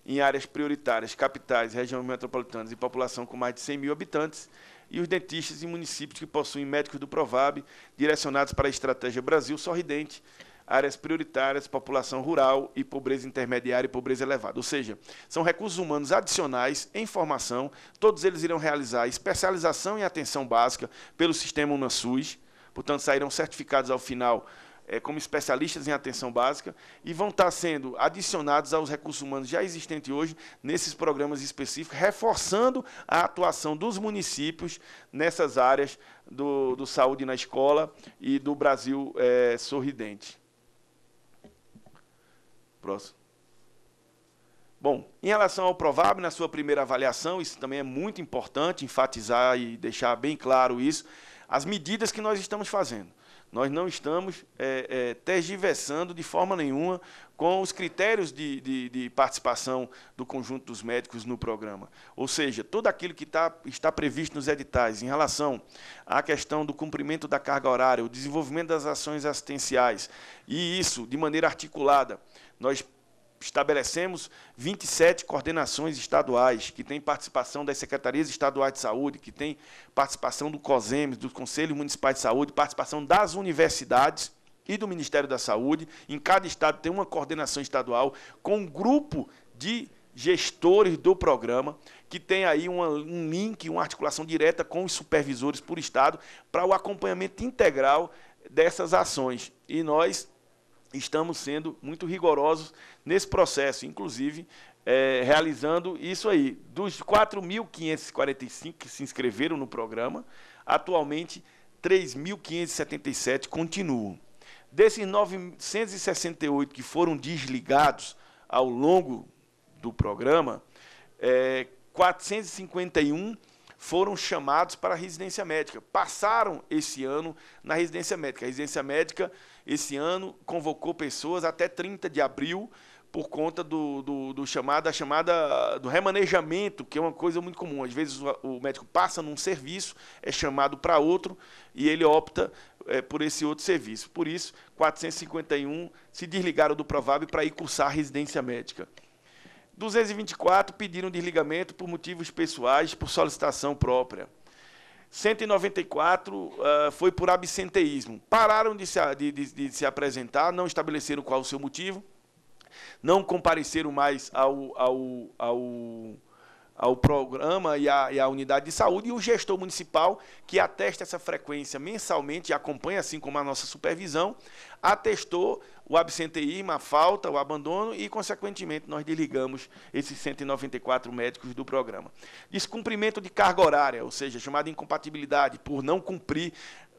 em áreas prioritárias, capitais, regiões metropolitanas e população com mais de 100 mil habitantes, e os dentistas em municípios que possuem médicos do Provab direcionados para a estratégia Brasil Sorridente, áreas prioritárias, população rural e pobreza intermediária e pobreza elevada. Ou seja, são recursos humanos adicionais em formação, todos eles irão realizar especialização em atenção básica pelo sistema UNASUS, portanto, sairão certificados ao final eh, como especialistas em atenção básica e vão estar sendo adicionados aos recursos humanos já existentes hoje nesses programas específicos, reforçando a atuação dos municípios nessas áreas do, do saúde na escola e do Brasil é, sorridente. Próximo. Bom, em relação ao provável, na sua primeira avaliação, isso também é muito importante enfatizar e deixar bem claro isso, as medidas que nós estamos fazendo. Nós não estamos é, é, tergiversando de forma nenhuma com os critérios de, de, de, participação do conjunto dos médicos no programa. Ou seja, tudo aquilo que tá, está previsto nos editais em relação à questão do cumprimento da carga horária, o desenvolvimento das ações assistenciais, e isso de maneira articulada nós estabelecemos 27 coordenações estaduais, que têm participação das secretarias estaduais de saúde, que têm participação do COSEMES, do Conselho Municipal de Saúde, participação das universidades e do Ministério da Saúde. Em cada estado tem uma coordenação estadual com um grupo de gestores do programa, que tem aí uma, um link, uma articulação direta com os supervisores por estado, para o acompanhamento integral dessas ações. E nós estamos sendo muito rigorosos nesse processo, inclusive é, realizando isso aí. Dos 4.545 que se inscreveram no programa, atualmente 3.577 continuam. Desses 968 que foram desligados ao longo do programa, é, 451 foram chamados para a residência médica. Passaram esse ano na residência médica. A residência médica esse ano convocou pessoas até 30 de abril por conta do, do, do chamado, chamada do remanejamento, que é uma coisa muito comum. Às vezes o, o médico passa num serviço, é chamado para outro e ele opta é, por esse outro serviço. Por isso, 451 se desligaram do Provab para ir cursar residência médica. 224 pediram desligamento por motivos pessoais, por solicitação própria. 194 uh, ah, foi por absenteísmo. Pararam de se, de, de, de se, apresentar, não estabeleceram qual o seu motivo, não compareceram mais ao, ao, ao, ao programa e à, e à, unidade de saúde, e o gestor municipal, que atesta essa frequência mensalmente e acompanha, assim como a nossa supervisão, atestou o absenteísmo, a falta, o abandono e, consequentemente, nós desligamos esses 194 médicos do programa. Descumprimento de carga horária, ou seja, chamada incompatibilidade por não cumprir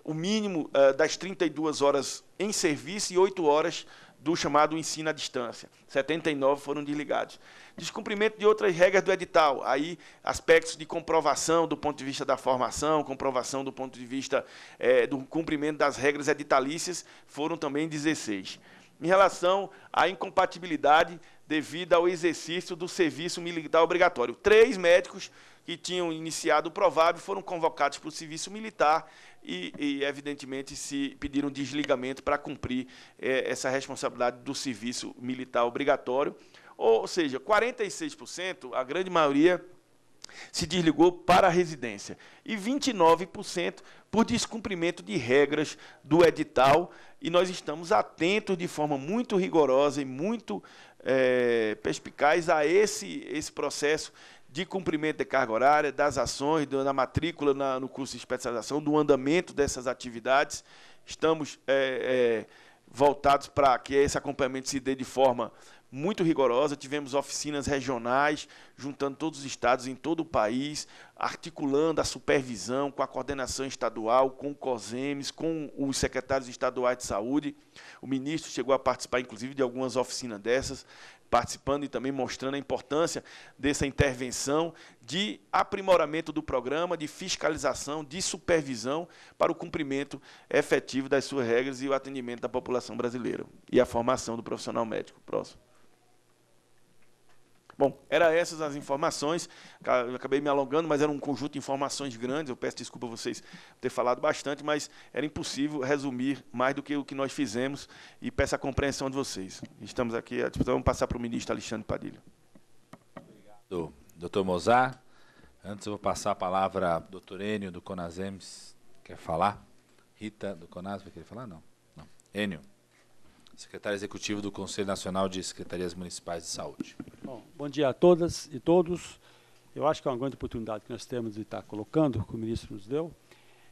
o mínimo uh, das 32 horas em serviço e 8 horas do chamado ensino à distância. 79 foram desligados. Descumprimento de outras regras do edital, aí aspectos de comprovação do ponto de vista da formação, comprovação do ponto de vista é, do cumprimento das regras editalícias, foram também 16 em relação à incompatibilidade devido ao exercício do serviço militar obrigatório. Três médicos que tinham iniciado o provável foram convocados para o serviço militar e, e evidentemente, se pediram desligamento para cumprir é, essa responsabilidade do serviço militar obrigatório. Ou seja, 46%, a grande maioria, se desligou para a residência e 29% por descumprimento de regras do edital e nós estamos atentos de forma muito rigorosa e muito é, perspicaz a esse, esse processo de cumprimento de carga horária, das ações, da matrícula na, no curso de especialização, do andamento dessas atividades. Estamos é, é, voltados para que esse acompanhamento se dê de forma muito rigorosa. Tivemos oficinas regionais, juntando todos os estados em todo o país, articulando a supervisão com a coordenação estadual, com o COSEMES, com os secretários estaduais de saúde. O ministro chegou a participar, inclusive, de algumas oficinas dessas, participando e também mostrando a importância dessa intervenção de aprimoramento do programa, de fiscalização, de supervisão para o cumprimento efetivo das suas regras e o atendimento da população brasileira e a formação do profissional médico. Próximo. Bom, eram essas as informações. acabei me alongando, mas era um conjunto de informações grandes. Eu peço desculpa a vocês por ter falado bastante, mas era impossível resumir mais do que o que nós fizemos e peço a compreensão de vocês. Estamos aqui à disposição. Vamos passar para o ministro Alexandre Padilha. Obrigado, doutor Mozart. Antes eu vou passar a palavra ao doutor Enio do Conasems. Quer falar? Rita do Conas vai querer falar? Não. Não. Enio secretário executivo do Conselho Nacional de Secretarias Municipais de Saúde. Bom, bom dia a todas e todos. Eu acho que é uma grande oportunidade que nós temos de estar colocando, que o ministro nos deu.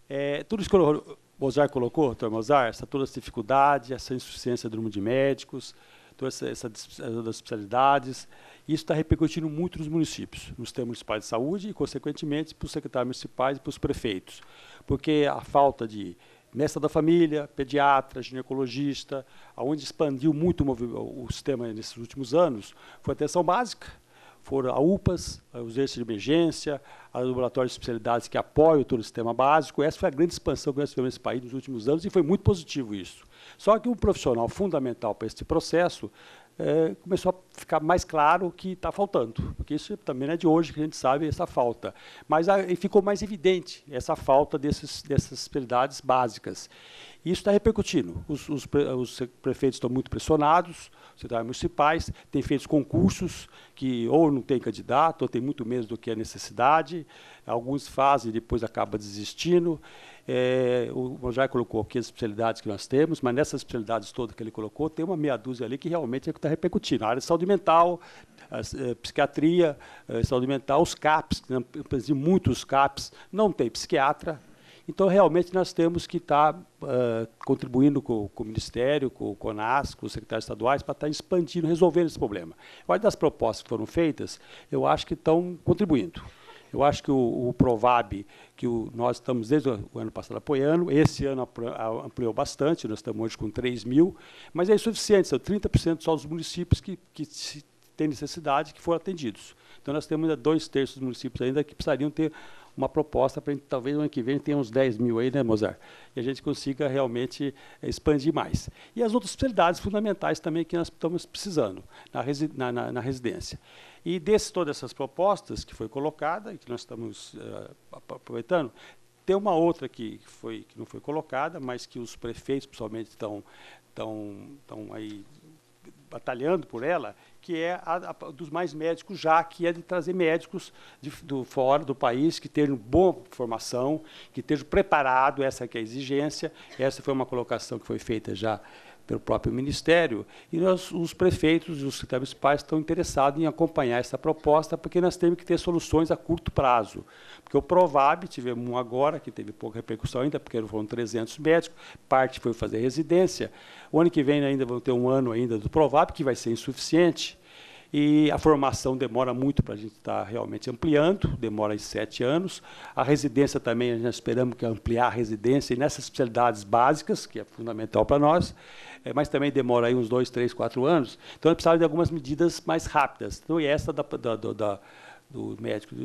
É, tudo isso que o Mozart colocou, doutor Mozart, essa, toda essa dificuldade, essa insuficiência do número de médicos, todas essas essa, especialidades, isso está repercutindo muito nos municípios, nos sistemas municipais de saúde e, consequentemente, para os secretários municipais e para os prefeitos. Porque a falta de mestra da família, pediatra, ginecologista, aonde expandiu muito o, o sistema nesses últimos anos, foi a atenção básica, foram a UPAs, os eixos de emergência, os laboratórios de especialidades que apoiam todo o sistema básico. Essa foi a grande expansão que nós tivemos nesse país nos últimos anos e foi muito positivo isso. Só que um profissional fundamental para este processo é, começou a ficar mais claro que está faltando, porque isso também não é de hoje que a gente sabe essa falta. Mas a, ficou mais evidente essa falta desses, dessas prioridades básicas. E isso está repercutindo. Os, os, os, prefeitos estão muito pressionados, os secretários municipais têm feito concursos que ou não tem candidato, ou tem muito menos do que a necessidade, alguns fazem e depois acaba desistindo. É, o Monjai colocou aqui as especialidades que nós temos, mas nessas especialidades todas que ele colocou, tem uma meia dúzia ali que realmente é que está repercutindo. A área de saúde mental, a, a é, psiquiatria, a é, saúde mental, os CAPs, que né, muitos CAPs, não tem psiquiatra, então, realmente, nós temos que estar tá, uh, é, contribuindo com, com, o Ministério, com o CONAS, com os secretários estaduais, para estar tá expandindo, resolvendo esse problema. Olha das propostas que foram feitas, eu acho que estão contribuindo. Eu acho que o, o Provab, que o, nós estamos desde o ano passado apoiando, esse ano ampliou bastante, nós estamos hoje com 3 mil, mas é insuficiente, são 30% só dos municípios que, que têm necessidade que foram atendidos. Então, nós temos ainda dois terços dos municípios ainda que precisariam ter uma proposta para talvez no ano que vem tenha uns 10 mil aí, né, Mozart? E a gente consiga realmente eh, expandir mais. E as outras especialidades fundamentais também que nós estamos precisando na, resi na, na, na residência. E desse todas essas propostas que foi colocada e que nós estamos uh, aproveitando, tem uma outra que, foi, que não foi colocada, mas que os prefeitos, principalmente, estão, estão, estão aí batalhando por ela, que é a, a, dos mais médicos já, que é de trazer médicos de, do fora do país que tenham boa formação, que estejam preparados, essa que é a exigência. Essa foi uma colocação que foi feita já pelo próprio Ministério, e nós, os prefeitos e os secretários pais estão interessados em acompanhar essa proposta, porque nós temos que ter soluções a curto prazo, que o Provab, tivemos um agora, que teve pouca repercussão ainda, porque foram 300 médicos, parte foi fazer residência. O ano que vem ainda vão ter um ano ainda do Provab, que vai ser insuficiente. E a formação demora muito para a gente estar tá realmente ampliando, demora sete anos. A residência também, a gente esperamos que é ampliar a residência nessas especialidades básicas, que é fundamental para nós, é, mas também demora aí uns dois, três, quatro anos. Então, nós é precisamos de algumas medidas mais rápidas. Então, e essa da, da, da do médico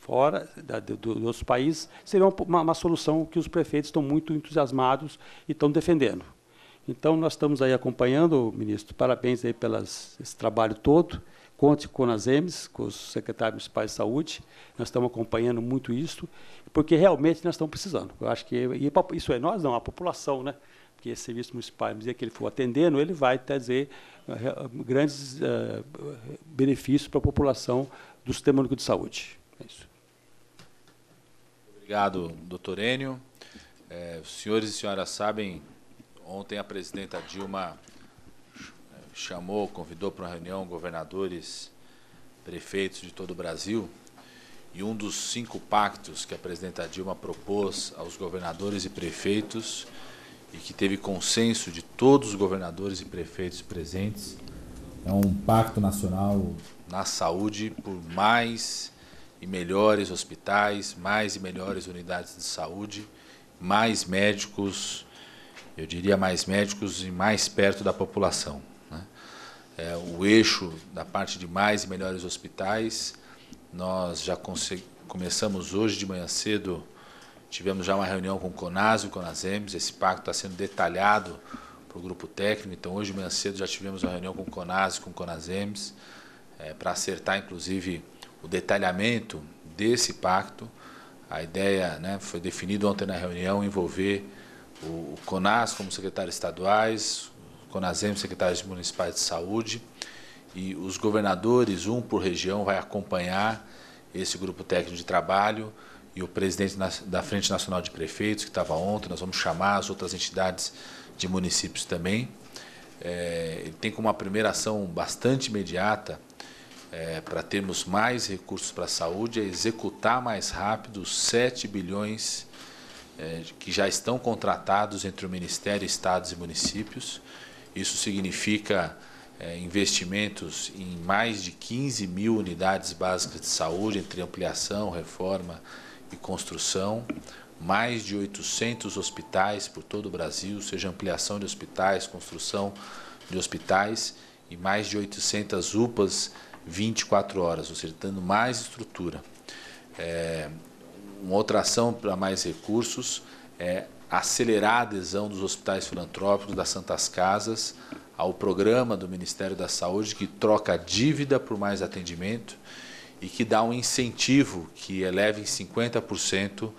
fora da, do, do outros países seria uma, uma, solução que os prefeitos estão muito entusiasmados e estão defendendo. Então nós estamos aí acompanhando, ministro. Parabéns aí pelo esse trabalho todo. Conte com as EMS, com os secretários municipais de saúde. Nós estamos acompanhando muito isso, porque realmente nós estamos precisando. Eu acho que e, isso é nós não, a população, né? Porque esse serviço municipal, à medida que ele for atendendo, ele vai trazer eh, grandes uh, benefícios para a população do Sistema Único de Saúde. É isso. Obrigado, doutor Enio. É, senhores e senhoras sabem, ontem a presidenta Dilma é, chamou, convidou para uma reunião governadores, prefeitos de todo o Brasil, e um dos cinco pactos que a presidenta Dilma propôs aos governadores e prefeitos, e que teve consenso de todos os governadores e prefeitos presentes, é um pacto nacional na saúde por mais e melhores hospitais, mais e melhores unidades de saúde, mais médicos, eu diria mais médicos e mais perto da população. Né? É, o eixo da parte de mais e melhores hospitais, nós já começamos hoje de manhã cedo, tivemos já uma reunião com o CONAS e o CONASEMES, esse pacto está sendo detalhado para o grupo técnico, então hoje de manhã cedo já tivemos uma reunião com o CONAS e com o CONASEMES, é, para acertar, inclusive, o detalhamento desse pacto. A ideia né, foi definida ontem na reunião envolver o, CONAS como secretários estaduais, o CONASEM, secretários municipais de saúde, e os governadores, um por região, vai acompanhar esse grupo técnico de trabalho e o presidente da Frente Nacional de Prefeitos, que estava ontem, nós vamos chamar as outras entidades de municípios também. É, ele tem como uma primeira ação bastante imediata é, para termos mais recursos para a saúde é executar mais rápido os 7 bilhões é, que já estão contratados entre o Ministério, Estados e municípios. Isso significa é, investimentos em mais de 15 mil unidades básicas de saúde, entre ampliação, reforma e construção, mais de 800 hospitais por todo o Brasil, seja ampliação de hospitais, construção de hospitais, e mais de 800 UPAs 24 horas, ou seja, dando mais estrutura. É, uma outra ação para mais recursos é acelerar a adesão dos hospitais filantrópicos, das Santas Casas, ao programa do Ministério da Saúde que troca dívida por mais atendimento e que dá um incentivo que eleve em 50%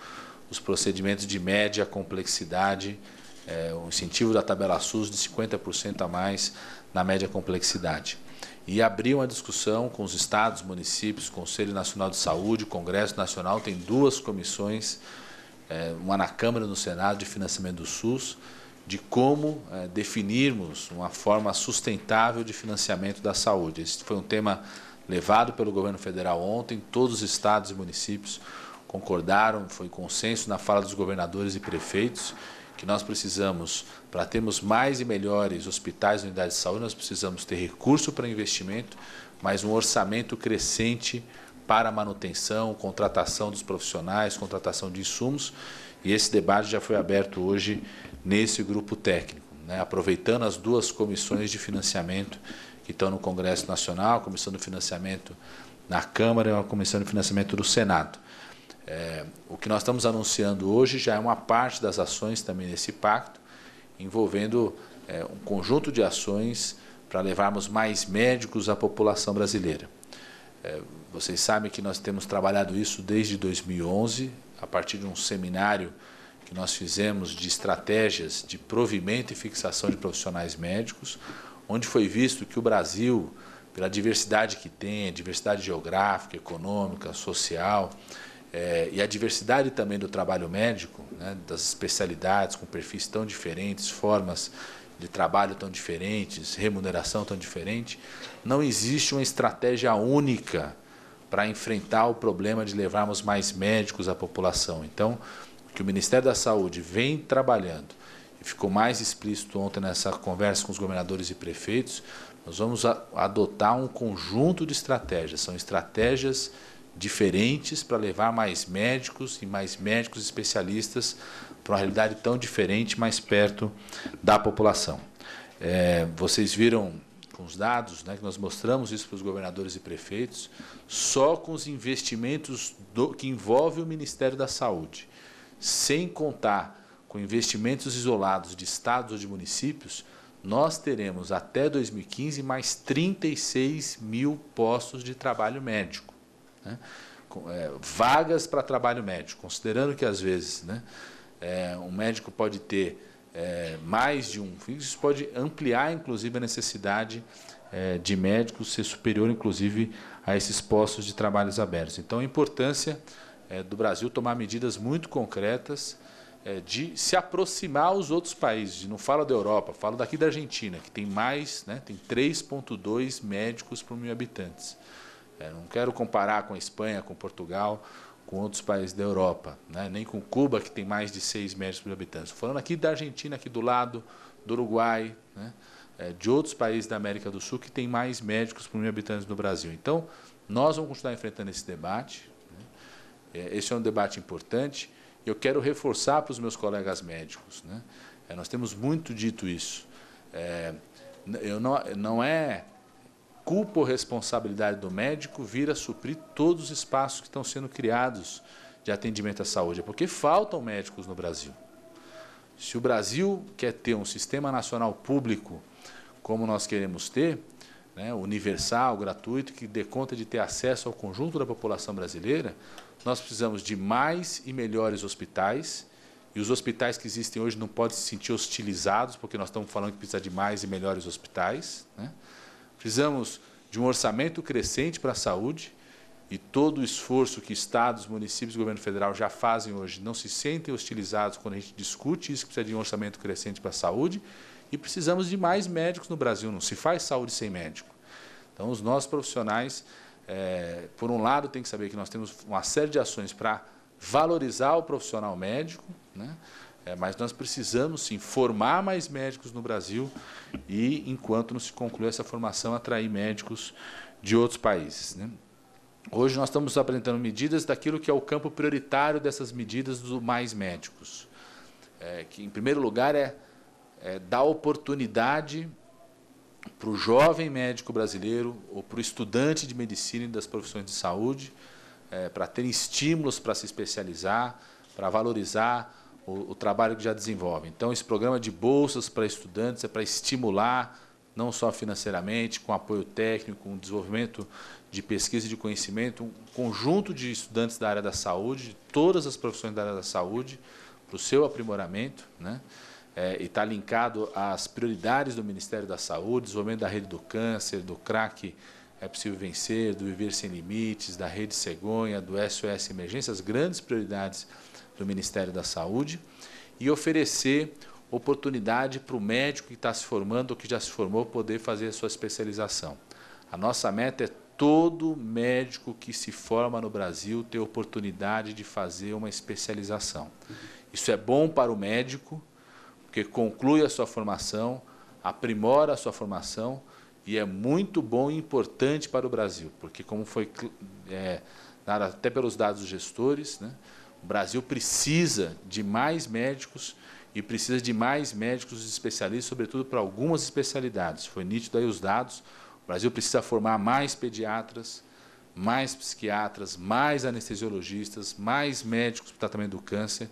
os procedimentos de média complexidade, é, o incentivo da tabela SUS de 50% a mais na média complexidade e abrir uma discussão com os estados, municípios, Conselho Nacional de Saúde, Congresso Nacional, tem duas comissões, eh, uma na Câmara e no Senado, de financiamento do SUS, de como eh, definirmos uma forma sustentável de financiamento da saúde. Esse foi um tema levado pelo governo federal ontem, todos os estados e municípios concordaram, foi consenso na fala dos governadores e prefeitos, que nós precisamos, para termos mais e melhores hospitais e unidades de saúde, nós precisamos ter recurso para investimento, mas um orçamento crescente para manutenção, contratação dos profissionais, contratação de insumos. E esse debate já foi aberto hoje nesse grupo técnico, né? aproveitando as duas comissões de financiamento que estão no Congresso Nacional, a Comissão do Financiamento na Câmara e a Comissão de Financiamento do Senado. É, o que nós estamos anunciando hoje já é uma parte das ações também nesse pacto, envolvendo é, um conjunto de ações para levarmos mais médicos à população brasileira. É, vocês sabem que nós temos trabalhado isso desde 2011, a partir de um seminário que nós fizemos de estratégias de provimento e fixação de profissionais médicos, onde foi visto que o Brasil, pela diversidade que tem, diversidade geográfica, econômica, social, é, e a diversidade também do trabalho médico, né, das especialidades com perfis tão diferentes, formas de trabalho tão diferentes, remuneração tão diferente, não existe uma estratégia única para enfrentar o problema de levarmos mais médicos à população. Então, o que o Ministério da Saúde vem trabalhando, e ficou mais explícito ontem nessa conversa com os governadores e prefeitos, nós vamos adotar um conjunto de estratégias, são estratégias diferentes para levar mais médicos e mais médicos especialistas para uma realidade tão diferente, mais perto da população. É, vocês viram com os dados, né, que nós mostramos isso para os governadores e prefeitos, só com os investimentos do, que envolve o Ministério da Saúde, sem contar com investimentos isolados de estados ou de municípios, nós teremos até 2015 mais 36 mil postos de trabalho médico né? É, vagas para trabalho médico, considerando que às vezes né, é, um médico pode ter é, mais de um filho, isso pode ampliar inclusive a necessidade é, de médicos ser superior inclusive a esses postos de trabalhos abertos. Então a importância é, do Brasil tomar medidas muito concretas é, de se aproximar aos outros países. Não falo da Europa, falo daqui da Argentina, que tem mais, né, tem 3,2 médicos por mil habitantes. É, não quero comparar com a Espanha, com Portugal, com outros países da Europa, né? nem com Cuba, que tem mais de 6 médicos por habitante. Estou falando aqui da Argentina, aqui do lado, do Uruguai, né? é, de outros países da América do Sul que tem mais médicos por mil habitantes no Brasil. Então, nós vamos continuar enfrentando esse debate. Né? É, esse é um debate importante. e Eu quero reforçar para os meus colegas médicos. Né? É, nós temos muito dito isso. É, eu não, não é culpa ou responsabilidade do médico vir a suprir todos os espaços que estão sendo criados de atendimento à saúde. É porque faltam médicos no Brasil. Se o Brasil quer ter um sistema nacional público, como nós queremos ter, né, universal, gratuito, que dê conta de ter acesso ao conjunto da população brasileira, nós precisamos de mais e melhores hospitais. E os hospitais que existem hoje não podem se sentir hostilizados, porque nós estamos falando que precisa de mais e melhores hospitais. Né? Precisamos de um orçamento crescente para a saúde e todo o esforço que estados, municípios e governo federal já fazem hoje não se sentem hostilizados quando a gente discute isso que precisa de um orçamento crescente para a saúde e precisamos de mais médicos no Brasil. Não se faz saúde sem médico. Então, os nossos profissionais, é, por um lado, tem que saber que nós temos uma série de ações para valorizar o profissional médico, né? É, mas nós precisamos, sim, formar mais médicos no Brasil e, enquanto não se conclui essa formação, atrair médicos de outros países. Né? Hoje nós estamos apresentando medidas daquilo que é o campo prioritário dessas medidas do Mais Médicos. É, que, em primeiro lugar, é, é dar oportunidade para o jovem médico brasileiro ou para o estudante de medicina e das profissões de saúde, é, para ter estímulos para se especializar, para valorizar o, o trabalho que já desenvolve. Então, esse programa é de bolsas para estudantes é para estimular, não só financeiramente, com apoio técnico, com desenvolvimento de pesquisa e de conhecimento, um conjunto de estudantes da área da saúde, todas as profissões da área da saúde, para o seu aprimoramento, né? É, e está linkado às prioridades do Ministério da Saúde, desenvolvimento da rede do câncer, do crack é possível vencer, do viver sem limites, da rede cegonha, do SOS Emergências, grandes prioridades do Ministério da Saúde e oferecer oportunidade para o médico que está se formando ou que já se formou poder fazer a sua especialização. A nossa meta é todo médico que se forma no Brasil ter oportunidade de fazer uma especialização. Isso é bom para o médico, porque conclui a sua formação, aprimora a sua formação e é muito bom e importante para o Brasil, porque como foi é, até pelos dados dos gestores, né, o Brasil precisa de mais médicos e precisa de mais médicos especialistas, sobretudo para algumas especialidades. Foi nítido aí os dados. O Brasil precisa formar mais pediatras, mais psiquiatras, mais anestesiologistas, mais médicos para o tratamento do câncer.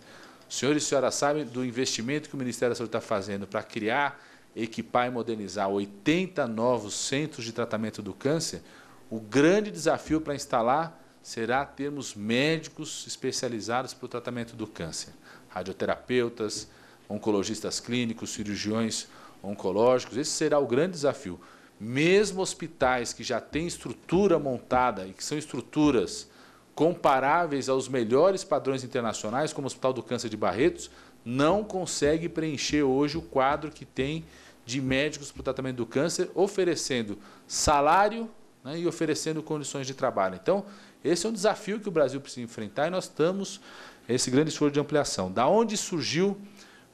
Senhores e senhoras sabem do investimento que o Ministério da Saúde está fazendo para criar, equipar e modernizar 80 novos centros de tratamento do câncer. O grande desafio para instalar será termos médicos especializados para o tratamento do câncer, radioterapeutas, oncologistas clínicos, cirurgiões oncológicos. Esse será o grande desafio. Mesmo hospitais que já têm estrutura montada e que são estruturas comparáveis aos melhores padrões internacionais, como o Hospital do Câncer de Barretos, não consegue preencher hoje o quadro que tem de médicos para o tratamento do câncer, oferecendo salário né, e oferecendo condições de trabalho. Então, esse é um desafio que o Brasil precisa enfrentar e nós estamos esse grande esforço de ampliação. Da onde surgiu,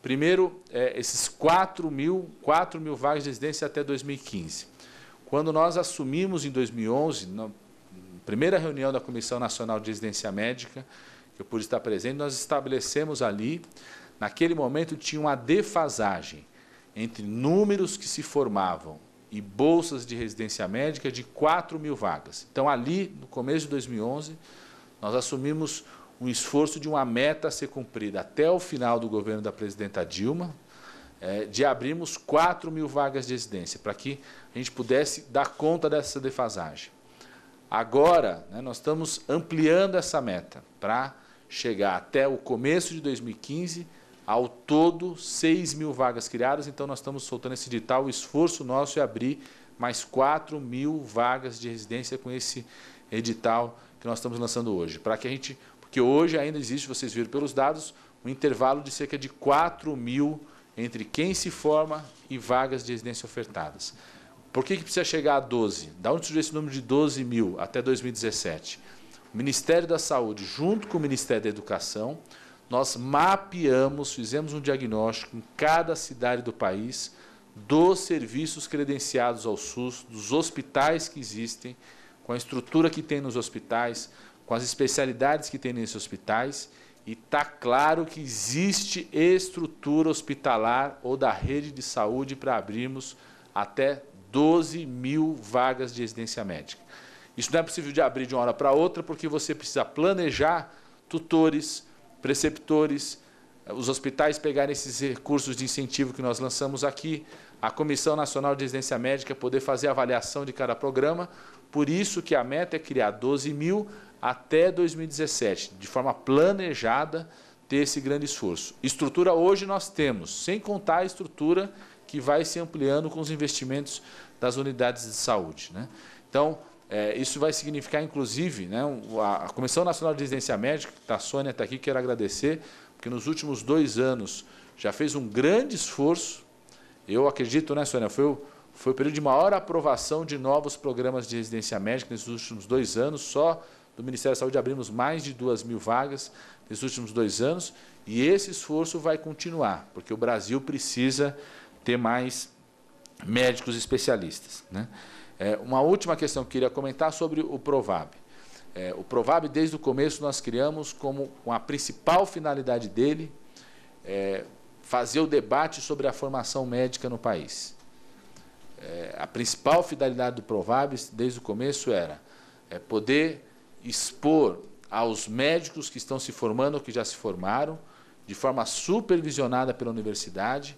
primeiro, é, esses 4 mil, 4 mil vagas de residência até 2015. Quando nós assumimos em 2011, na primeira reunião da Comissão Nacional de Residência Médica, que eu pude estar presente, nós estabelecemos ali, naquele momento tinha uma defasagem entre números que se formavam e bolsas de residência médica de 4 mil vagas. Então, ali, no começo de 2011, nós assumimos um esforço de uma meta a ser cumprida até o final do governo da presidenta Dilma, é, de abrirmos 4 mil vagas de residência, para que a gente pudesse dar conta dessa defasagem. Agora, né, nós estamos ampliando essa meta para chegar até o começo de 2015 ao todo, 6 mil vagas criadas, então nós estamos soltando esse edital. O esforço nosso é abrir mais 4 mil vagas de residência com esse edital que nós estamos lançando hoje. Para que a gente. Porque hoje ainda existe, vocês viram pelos dados, um intervalo de cerca de 4 mil entre quem se forma e vagas de residência ofertadas. Por que, que precisa chegar a 12? Da onde surgiu esse número de 12 mil até 2017? O Ministério da Saúde, junto com o Ministério da Educação, nós mapeamos, fizemos um diagnóstico em cada cidade do país dos serviços credenciados ao SUS, dos hospitais que existem, com a estrutura que tem nos hospitais, com as especialidades que tem nesses hospitais, e está claro que existe estrutura hospitalar ou da rede de saúde para abrirmos até 12 mil vagas de residência médica. Isso não é possível de abrir de uma hora para outra, porque você precisa planejar tutores, preceptores, eh, os hospitais pegarem esses recursos de incentivo que nós lançamos aqui, a Comissão Nacional de Residência Médica poder fazer a avaliação de cada programa. Por isso que a meta é criar 12 mil até 2017, de forma planejada, ter esse grande esforço. Estrutura hoje nós temos, sem contar a estrutura que vai se ampliando com os investimentos das unidades de saúde. Né? Então, é, isso vai significar, inclusive, né, a Comissão Nacional de Residência Médica, tá, a Sônia está aqui, quero agradecer, porque nos últimos dois anos já fez um grande esforço. Eu acredito, né, Sônia? Foi o, foi o período de maior aprovação de novos programas de residência médica nesses últimos dois anos. Só do Ministério da Saúde abrimos mais de duas mil vagas nesses últimos dois anos. E esse esforço vai continuar, porque o Brasil precisa ter mais médicos especialistas. Né? É, uma última questão que eu queria comentar sobre o Provab. É, o Provab, desde o começo, nós criamos como a principal finalidade dele é, fazer o debate sobre a formação médica no país. É, a principal finalidade do Provab, desde o começo, era é, poder expor aos médicos que estão se formando ou que já se formaram, de forma supervisionada pela universidade,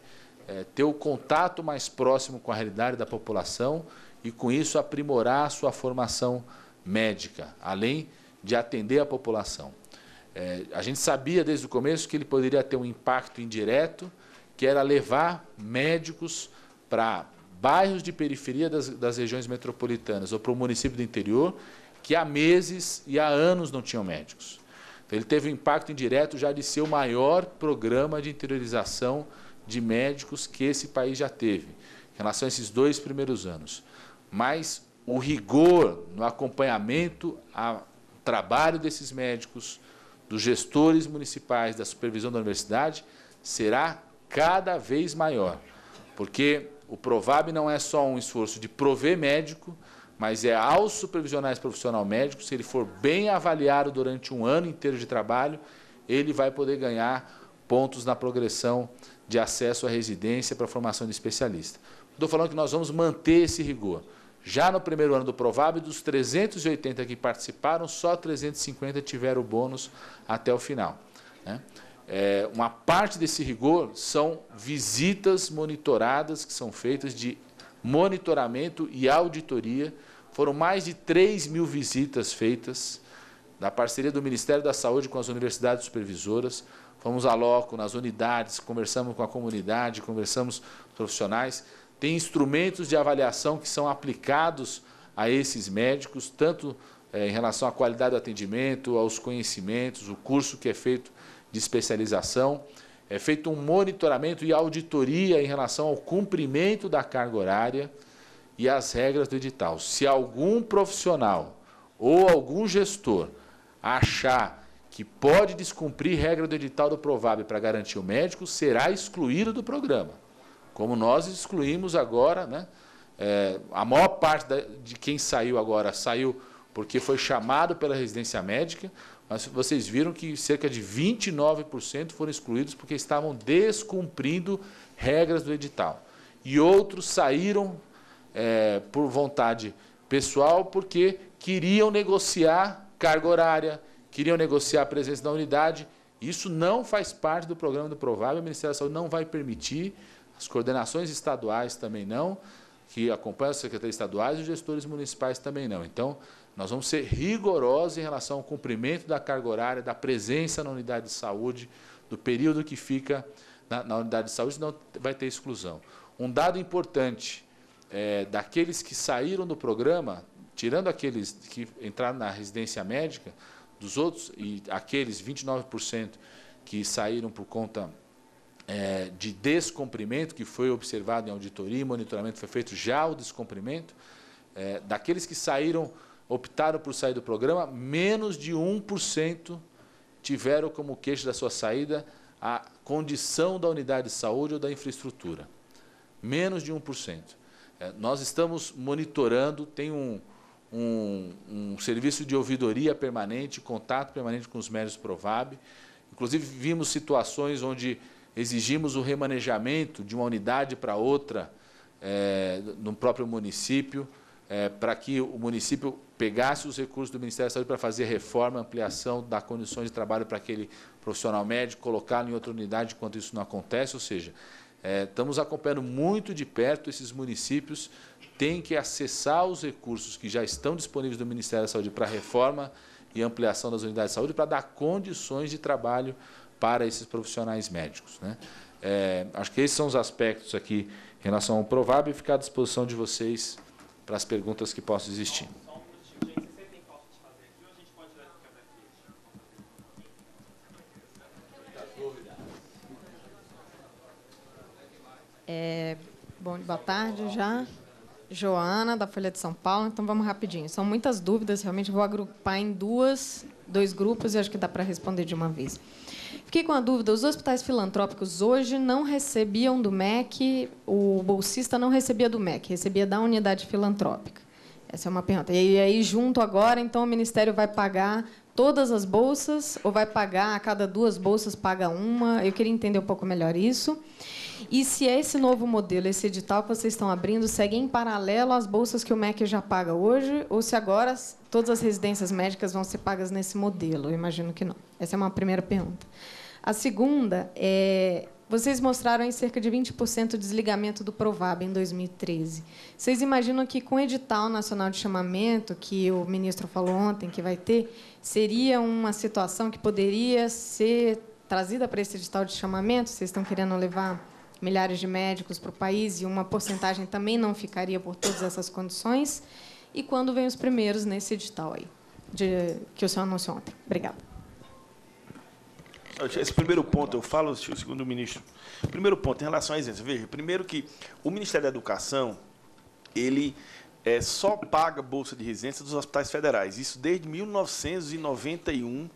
é, ter o contato mais próximo com a realidade da população e, com isso, aprimorar sua formação médica, além de atender a população. É, a gente sabia desde o começo que ele poderia ter um impacto indireto, que era levar médicos para bairros de periferia das, das regiões metropolitanas ou para o município do interior, que há meses e há anos não tinham médicos. Então, ele teve um impacto indireto já de ser o maior programa de interiorização de médicos que esse país já teve, em relação a esses dois primeiros anos mas o rigor no acompanhamento ao trabalho desses médicos, dos gestores municipais, da supervisão da universidade, será cada vez maior. Porque o Provab não é só um esforço de prover médico, mas é ao supervisionar esse profissional médico, se ele for bem avaliado durante um ano inteiro de trabalho, ele vai poder ganhar pontos na progressão de acesso à residência para a formação de especialista. Estou falando que nós vamos manter esse rigor. Já no primeiro ano do provável, dos 380 que participaram, só 350 tiveram o bônus até o final. Né? É, uma parte desse rigor são visitas monitoradas, que são feitas de monitoramento e auditoria. Foram mais de 3 mil visitas feitas da parceria do Ministério da Saúde com as universidades supervisoras. Fomos a loco, nas unidades, conversamos com a comunidade, conversamos com profissionais. Tem instrumentos de avaliação que são aplicados a esses médicos, tanto é, em relação à qualidade do atendimento, aos conhecimentos, o curso que é feito de especialização. É feito um monitoramento e auditoria em relação ao cumprimento da carga horária e as regras do edital. Se algum profissional ou algum gestor achar que pode descumprir regra do edital do Provab para garantir o médico, será excluído do programa. Como nós excluímos agora, né? É, a maior parte de quem saiu agora saiu porque foi chamado pela residência médica, mas vocês viram que cerca de 29% foram excluídos porque estavam descumprindo regras do edital. E outros saíram é, por vontade pessoal porque queriam negociar carga horária, queriam negociar a presença da unidade. Isso não faz parte do programa do Provável, o Ministério da Saúde não vai permitir. As coordenações estaduais também não, que acompanham as secretarias estaduais e os gestores municipais também não. Então, nós vamos ser rigorosos em relação ao cumprimento da carga horária, da presença na unidade de saúde, do período que fica na, na unidade de saúde, não vai ter exclusão. Um dado importante, é, daqueles que saíram do programa, tirando aqueles que entraram na residência médica, dos outros, e aqueles 29% que saíram por conta é, de descumprimento que foi observado em auditoria e monitoramento foi feito já o descumprimento é, daqueles que saíram, optaram por sair do programa, menos de 1% tiveram como queixo da sua saída a condição da unidade de saúde ou da infraestrutura. Menos de 1%. É, nós estamos monitorando, tem um, um, um serviço de ouvidoria permanente, contato permanente com os médios Provab. Inclusive, vimos situações onde exigimos o remanejamento de uma unidade para outra é, no próprio município, é, para que o município pegasse os recursos do Ministério da Saúde para fazer reforma, ampliação, dar condições de trabalho para aquele profissional médico, colocá-lo em outra unidade enquanto isso não acontece. Ou seja, é, estamos acompanhando muito de perto esses municípios, têm que acessar os recursos que já estão disponíveis do Ministério da Saúde para reforma e ampliação das unidades de saúde, para dar condições de trabalho para esses profissionais médicos. Né? É, acho que esses são os aspectos aqui em relação ao provável e ficar à disposição de vocês para as perguntas que possam existir. É, bom, boa tarde já. Joana, da Folha de São Paulo. Então, vamos rapidinho. São muitas dúvidas, realmente. Vou agrupar em duas, dois grupos e acho que dá para responder de uma vez. Fiquei com a dúvida: os hospitais filantrópicos hoje não recebiam do MEC, o bolsista não recebia do MEC, recebia da unidade filantrópica. Essa é uma pergunta. E aí, junto agora, então, o Ministério vai pagar todas as bolsas ou vai pagar a cada duas bolsas paga uma? Eu queria entender um pouco melhor isso. E se é esse novo modelo, esse edital que vocês estão abrindo, segue em paralelo às bolsas que o MEC já paga hoje, ou se agora todas as residências médicas vão ser pagas nesse modelo? Eu imagino que não. Essa é uma primeira pergunta. A segunda é vocês mostraram em cerca de 20% o desligamento do Provab em 2013. Vocês imaginam que com o edital nacional de chamamento, que o ministro falou ontem que vai ter, seria uma situação que poderia ser trazida para esse edital de chamamento? Vocês estão querendo levar milhares de médicos para o país e uma porcentagem também não ficaria por todas essas condições? E quando vem os primeiros nesse edital aí, de, que o senhor anunciou ontem? Obrigada. Esse primeiro ponto, eu falo, segundo o ministro. Primeiro ponto, em relação à isenção. Veja, primeiro que o Ministério da Educação, ele é, só paga bolsa de residência dos hospitais federais. Isso desde 1991,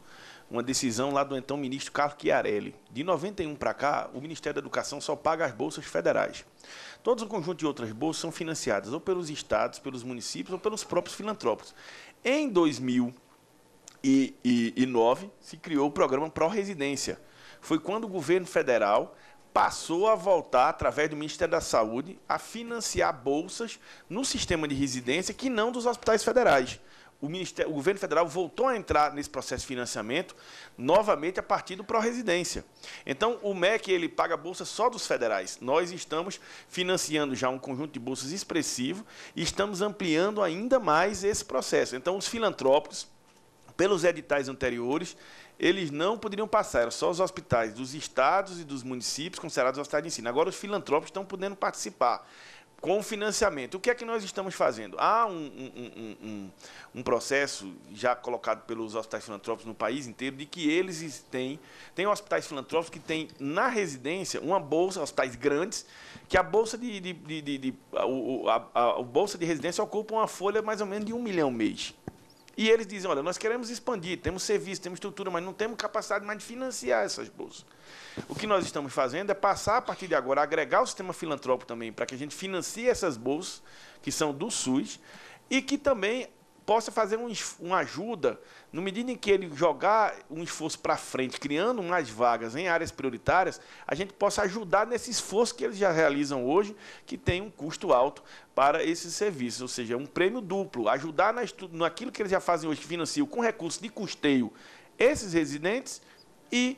uma decisão lá do então ministro Carlos Chiarelli. De 91 para cá, o Ministério da Educação só paga as bolsas federais. Todos um conjunto de outras bolsas são financiadas ou pelos estados, pelos municípios ou pelos próprios filantrópicos. Em 2000, e, se criou o programa Pró-Residência. Foi quando o governo federal passou a voltar, através do Ministério da Saúde, a financiar bolsas no sistema de residência que não dos hospitais federais. O, o governo federal voltou a entrar nesse processo de financiamento novamente a partir do pró-residência. Então, o MEC ele paga bolsa só dos federais. Nós estamos financiando já um conjunto de bolsas expressivo e estamos ampliando ainda mais esse processo. Então, os filantrópicos pelos editais anteriores, eles não poderiam passar, eram só os hospitais dos estados e dos municípios considerados hospitais de ensino. Agora os filantrópicos estão podendo participar com financiamento. O que é que nós estamos fazendo? Há um, um, um, um, processo já colocado pelos hospitais filantrópicos no país inteiro de que eles têm, têm hospitais filantrópicos que têm na residência uma bolsa, hospitais grandes, que a bolsa de, de, de, de, de a, a, a, bolsa de residência ocupa uma folha mais ou menos de um milhão mês. E eles dizem: olha, nós queremos expandir, temos serviço, temos estrutura, mas não temos capacidade mais de financiar essas bolsas. O que nós estamos fazendo é passar, a partir de agora, agregar o sistema filantrópico também, para que a gente financie essas bolsas, que são do SUS, e que também possa fazer um, uma ajuda, no medida em que ele jogar um esforço para frente, criando mais vagas em áreas prioritárias, a gente possa ajudar nesse esforço que eles já realizam hoje, que tem um custo alto para esses serviços, ou seja, um prêmio duplo, ajudar na, naquilo que eles já fazem hoje, que financiam com recursos de custeio esses residentes e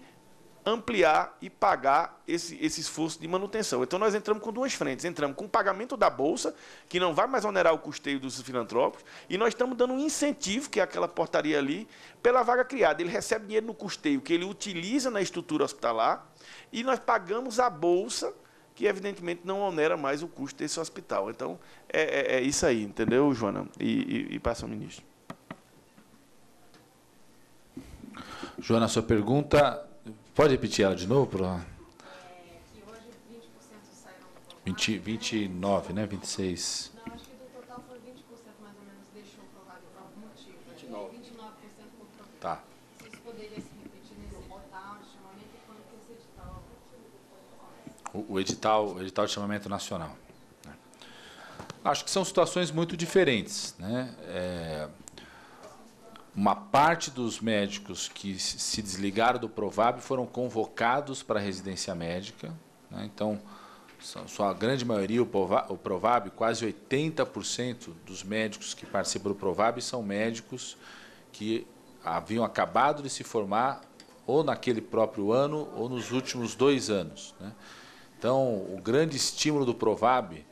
ampliar e pagar esse, esse esforço de manutenção. Então, nós entramos com duas frentes. Entramos com o pagamento da Bolsa, que não vai mais onerar o custeio dos filantrópicos, e nós estamos dando um incentivo, que é aquela portaria ali, pela vaga criada. Ele recebe dinheiro no custeio que ele utiliza na estrutura hospitalar, e nós pagamos a Bolsa, que evidentemente não onera mais o custo desse hospital. Então, é, é, é isso aí, entendeu, Joana? E, e, e passa ao ministro. Joana, sua pergunta Pode repetir ela de novo, Bruno? É, 20, 29, né? Não, acho que do total foi 20% mais ou menos, deixou por algum motivo. 29%, 29 por Tá. se repetir nesse de chamamento quando que esse edital? O, o edital, o edital de chamamento nacional. Né? Acho que são situações muito diferentes. Né? É, uma parte dos médicos que se desligaram do Provab foram convocados para a residência médica. Né? Então, sua grande maioria, o Provab, quase 80% dos médicos que participam do Provab são médicos que haviam acabado de se formar ou naquele próprio ano ou nos últimos dois anos. Né? Então, o grande estímulo do Provab,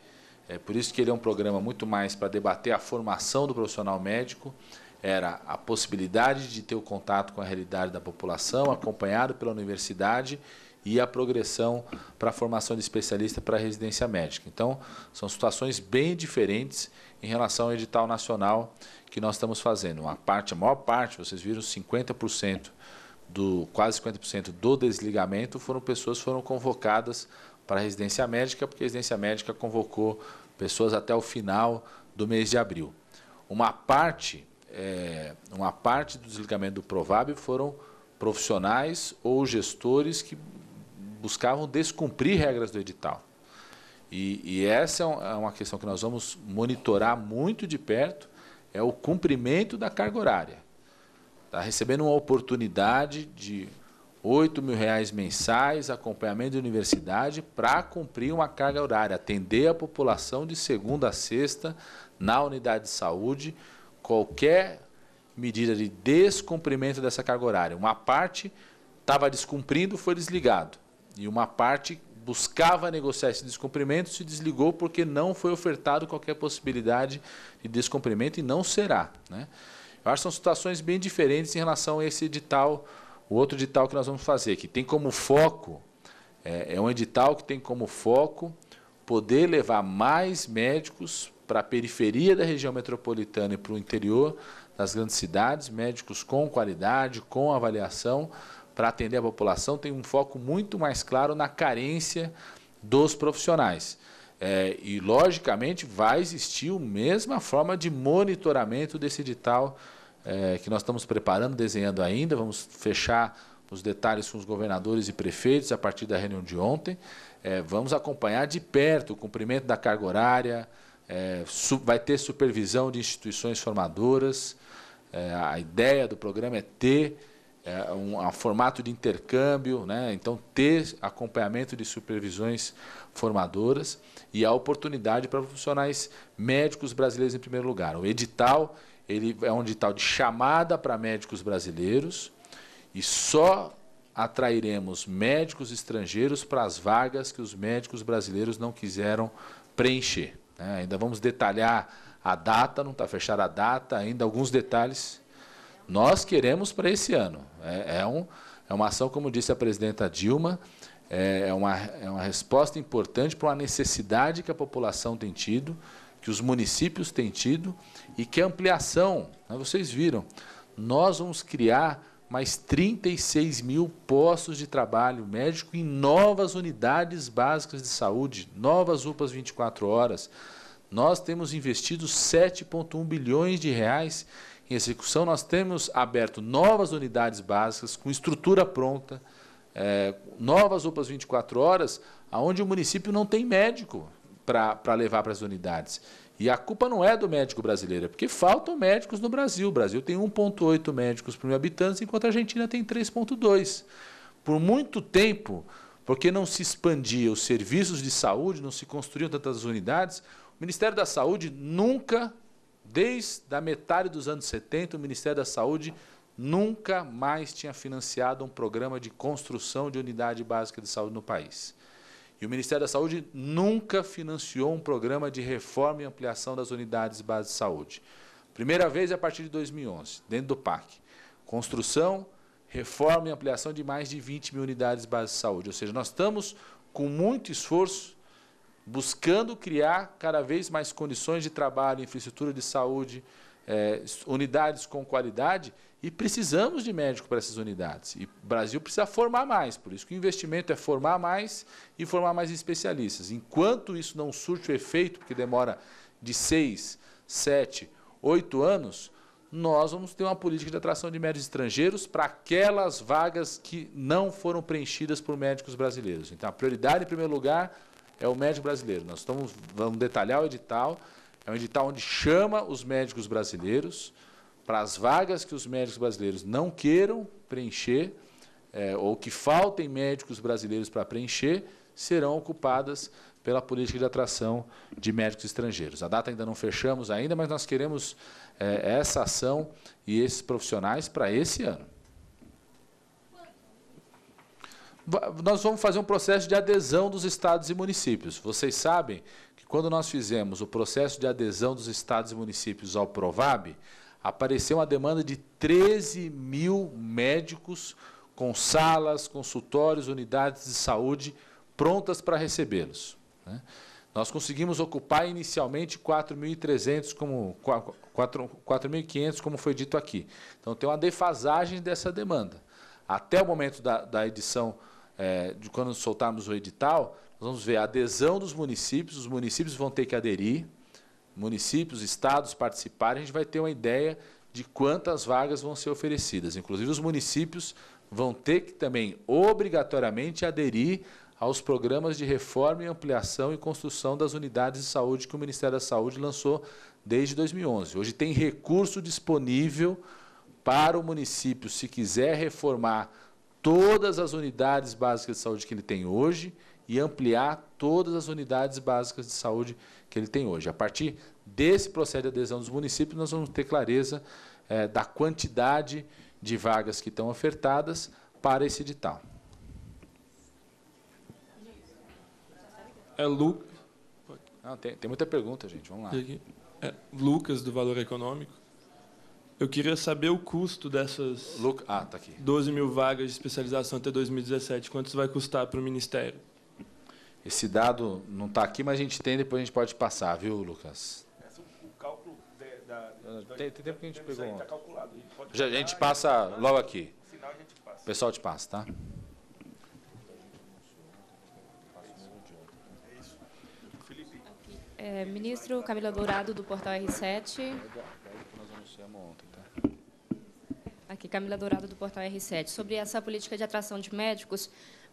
é por isso que ele é um programa muito mais para debater a formação do profissional médico, era a possibilidade de ter o contato com a realidade da população, acompanhado pela universidade e a progressão para a formação de especialista para a residência médica. Então, são situações bem diferentes em relação ao edital nacional que nós estamos fazendo. Uma parte, a maior parte, vocês viram, 50% do quase 50% do desligamento foram pessoas que foram convocadas para a residência médica, porque a residência médica convocou pessoas até o final do mês de abril. Uma parte é, uma parte do desligamento do provável foram profissionais ou gestores que buscavam descumprir regras do edital. E, e essa é, é uma questão que nós vamos monitorar muito de perto, é o cumprimento da carga horária. Está recebendo uma oportunidade de 8 mil reais mensais, acompanhamento de universidade, para cumprir uma carga horária, atender a população de segunda a sexta na unidade de saúde, qualquer medida de descumprimento dessa carga horária. Uma parte estava descumprindo, foi desligado. E uma parte buscava negociar esse descumprimento, se desligou porque não foi ofertado qualquer possibilidade de descumprimento e não será. Né? Eu acho que são situações bem diferentes em relação a esse edital, o outro edital que nós vamos fazer, que tem como foco, é, é um edital que tem como foco poder levar mais médicos para a periferia da região metropolitana e para o interior das grandes cidades, médicos com qualidade, com avaliação, para atender a população, tem um foco muito mais claro na carência dos profissionais. É, e, logicamente, vai existir a mesma forma de monitoramento desse edital é, que nós estamos preparando, desenhando ainda. Vamos fechar os detalhes com os governadores e prefeitos a partir da reunião de ontem. É, vamos acompanhar de perto o cumprimento da carga horária, é, vai ter supervisão de instituições formadoras. É, a ideia do programa é ter é, um, um, formato de intercâmbio, né? então ter acompanhamento de supervisões formadoras e a oportunidade para profissionais médicos brasileiros em primeiro lugar. O edital ele é um edital de chamada para médicos brasileiros e só atrairemos médicos estrangeiros para as vagas que os médicos brasileiros não quiseram preencher. Né? Ainda vamos detalhar a data, não está fechada a data, ainda alguns detalhes. Nós queremos para esse ano. É, é, um, é uma ação, como disse a presidenta Dilma, é, é uma, é uma resposta importante para uma necessidade que a população tem tido, que os municípios têm tido e que a ampliação, né, vocês viram, nós vamos criar mais 36 mil postos de trabalho médico em novas unidades básicas de saúde, novas UPAs 24 horas. Nós temos investido 7,1 bilhões de reais em execução. Nós temos aberto novas unidades básicas com estrutura pronta, é, novas UPAs 24 horas, aonde o município não tem médico para levar para as unidades. E a culpa não é do médico brasileiro, é porque faltam médicos no Brasil. O Brasil tem 1,8 médicos por mil habitantes, enquanto a Argentina tem 3,2. Por muito tempo, porque não se expandia os serviços de saúde, não se construíam tantas unidades, o Ministério da Saúde nunca, desde a metade dos anos 70, o Ministério da Saúde nunca mais tinha financiado um programa de construção de unidade básica de saúde no país. E o Ministério da Saúde nunca financiou um programa de reforma e ampliação das unidades base de saúde. Primeira vez é a partir de 2011, dentro do PAC. Construção, reforma e ampliação de mais de 20 mil unidades base de saúde. Ou seja, nós estamos com muito esforço buscando criar cada vez mais condições de trabalho, infraestrutura de saúde, eh, unidades com qualidade e precisamos de médico para essas unidades. E o Brasil precisa formar mais, por isso que o investimento é formar mais e formar mais especialistas. Enquanto isso não surte o efeito, porque demora de seis, sete, oito anos, nós vamos ter uma política de atração de médicos estrangeiros para aquelas vagas que não foram preenchidas por médicos brasileiros. Então, a prioridade, em primeiro lugar, é o médico brasileiro. Nós estamos, vamos detalhar o edital. É um edital onde chama os médicos brasileiros para as vagas que os médicos brasileiros não queiram preencher, é, ou que faltem médicos brasileiros para preencher, serão ocupadas pela política de atração de médicos estrangeiros. A data ainda não fechamos ainda, mas nós queremos é, essa ação e esses profissionais para esse ano. Nós vamos fazer um processo de adesão dos estados e municípios. Vocês sabem que quando nós fizemos o processo de adesão dos estados e municípios ao PROVAB, apareceu uma demanda de 13 mil médicos com salas, consultórios, unidades de saúde prontas para recebê-los. Né? Nós conseguimos ocupar inicialmente 4.300 como 4.500 como foi dito aqui. Então tem uma defasagem dessa demanda. Até o momento da, da edição, é, de quando soltarmos o edital, nós vamos ver a adesão dos municípios. Os municípios vão ter que aderir, municípios, estados participarem, a gente vai ter uma ideia de quantas vagas vão ser oferecidas. Inclusive, os municípios vão ter que também, obrigatoriamente, aderir aos programas de reforma e ampliação e construção das unidades de saúde que o Ministério da Saúde lançou desde 2011. Hoje tem recurso disponível para o município, se quiser reformar todas as unidades básicas de saúde que ele tem hoje e ampliar todas as unidades básicas de saúde que que ele tem hoje. A partir desse processo de adesão dos municípios, nós vamos ter clareza é, da quantidade de vagas que estão ofertadas para esse edital. É Lucas. tem, tem, muita pergunta, gente. Vamos lá. É Lucas, do Valor Econômico. Eu queria saber o custo dessas Lu... ah, tá 12 mil vagas de especialização até 2017. Quanto isso vai custar para o Ministério? Esse dado não está aqui, mas a gente tem, depois a gente pode passar, viu, Lucas? O cálculo da, tem, tempo que a gente pegou. Aí, tá calculado. A gente, a gente passa tá? logo aqui. Gente passa. O pessoal te passa, tá? É, ministro Camila Dourado, do Portal R7. Aqui, Camila Dourado, do Portal R7. Sobre essa política de atração de médicos,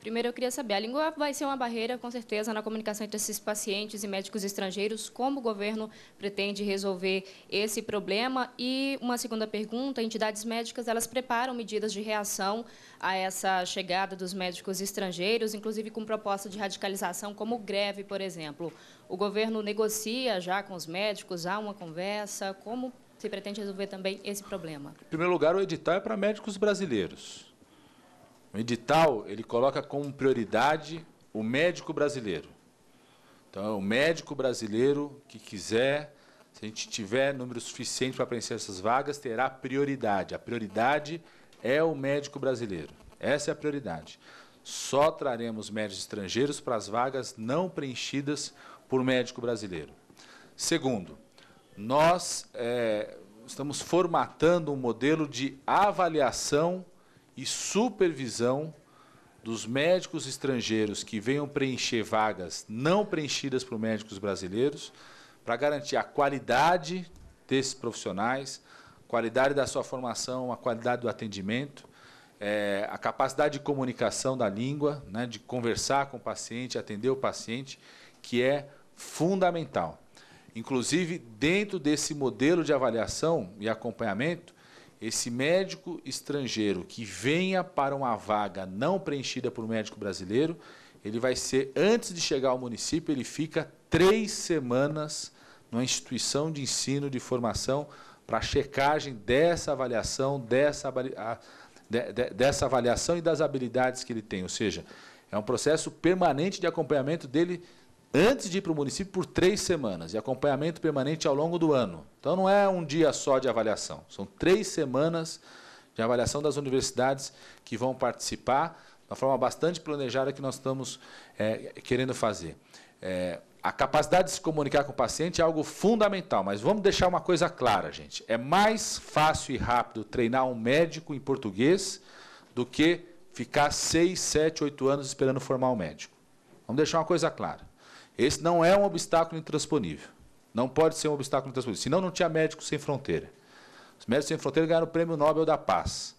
Primeiro, eu queria saber, a língua vai ser uma barreira, com certeza, na comunicação entre esses pacientes e médicos estrangeiros. Como o governo pretende resolver esse problema? E uma segunda pergunta, entidades médicas, elas preparam medidas de reação a essa chegada dos médicos estrangeiros, inclusive com proposta de radicalização, como greve, por exemplo. O governo negocia já com os médicos, há uma conversa, como se pretende resolver também esse problema? Em primeiro lugar, o edital é para médicos brasileiros. O edital, ele coloca como prioridade o médico brasileiro. Então, é o médico brasileiro que quiser, se a gente tiver número suficiente para preencher essas vagas, terá prioridade. A prioridade é o médico brasileiro. Essa é a prioridade. Só traremos médicos estrangeiros para as vagas não preenchidas por médico brasileiro. Segundo, nós é, estamos formatando um modelo de avaliação e supervisão dos médicos estrangeiros que venham preencher vagas não preenchidas por médicos brasileiros, para garantir a qualidade desses profissionais, qualidade da sua formação, a qualidade do atendimento, é, a capacidade de comunicação da língua, né, de conversar com o paciente, atender o paciente, que é fundamental. Inclusive, dentro desse modelo de avaliação e acompanhamento, esse médico estrangeiro que venha para uma vaga não preenchida por um médico brasileiro, ele vai ser, antes de chegar ao município, ele fica três semanas numa instituição de ensino, de formação, para checagem dessa avaliação, dessa, dessa avaliação e das habilidades que ele tem. Ou seja, é um processo permanente de acompanhamento dele antes de ir para o município por três semanas e acompanhamento permanente ao longo do ano. Então não é um dia só de avaliação, são três semanas de avaliação das universidades que vão participar, de uma forma bastante planejada que nós estamos é, querendo fazer. É, a capacidade de se comunicar com o paciente é algo fundamental, mas vamos deixar uma coisa clara, gente. É mais fácil e rápido treinar um médico em português do que ficar seis, sete, oito anos esperando formar um médico. Vamos deixar uma coisa clara. Esse não é um obstáculo intransponível. Não pode ser um obstáculo intransponível. Senão não tinha Médicos Sem Fronteira. Os Médicos Sem Fronteira ganharam o Prêmio Nobel da Paz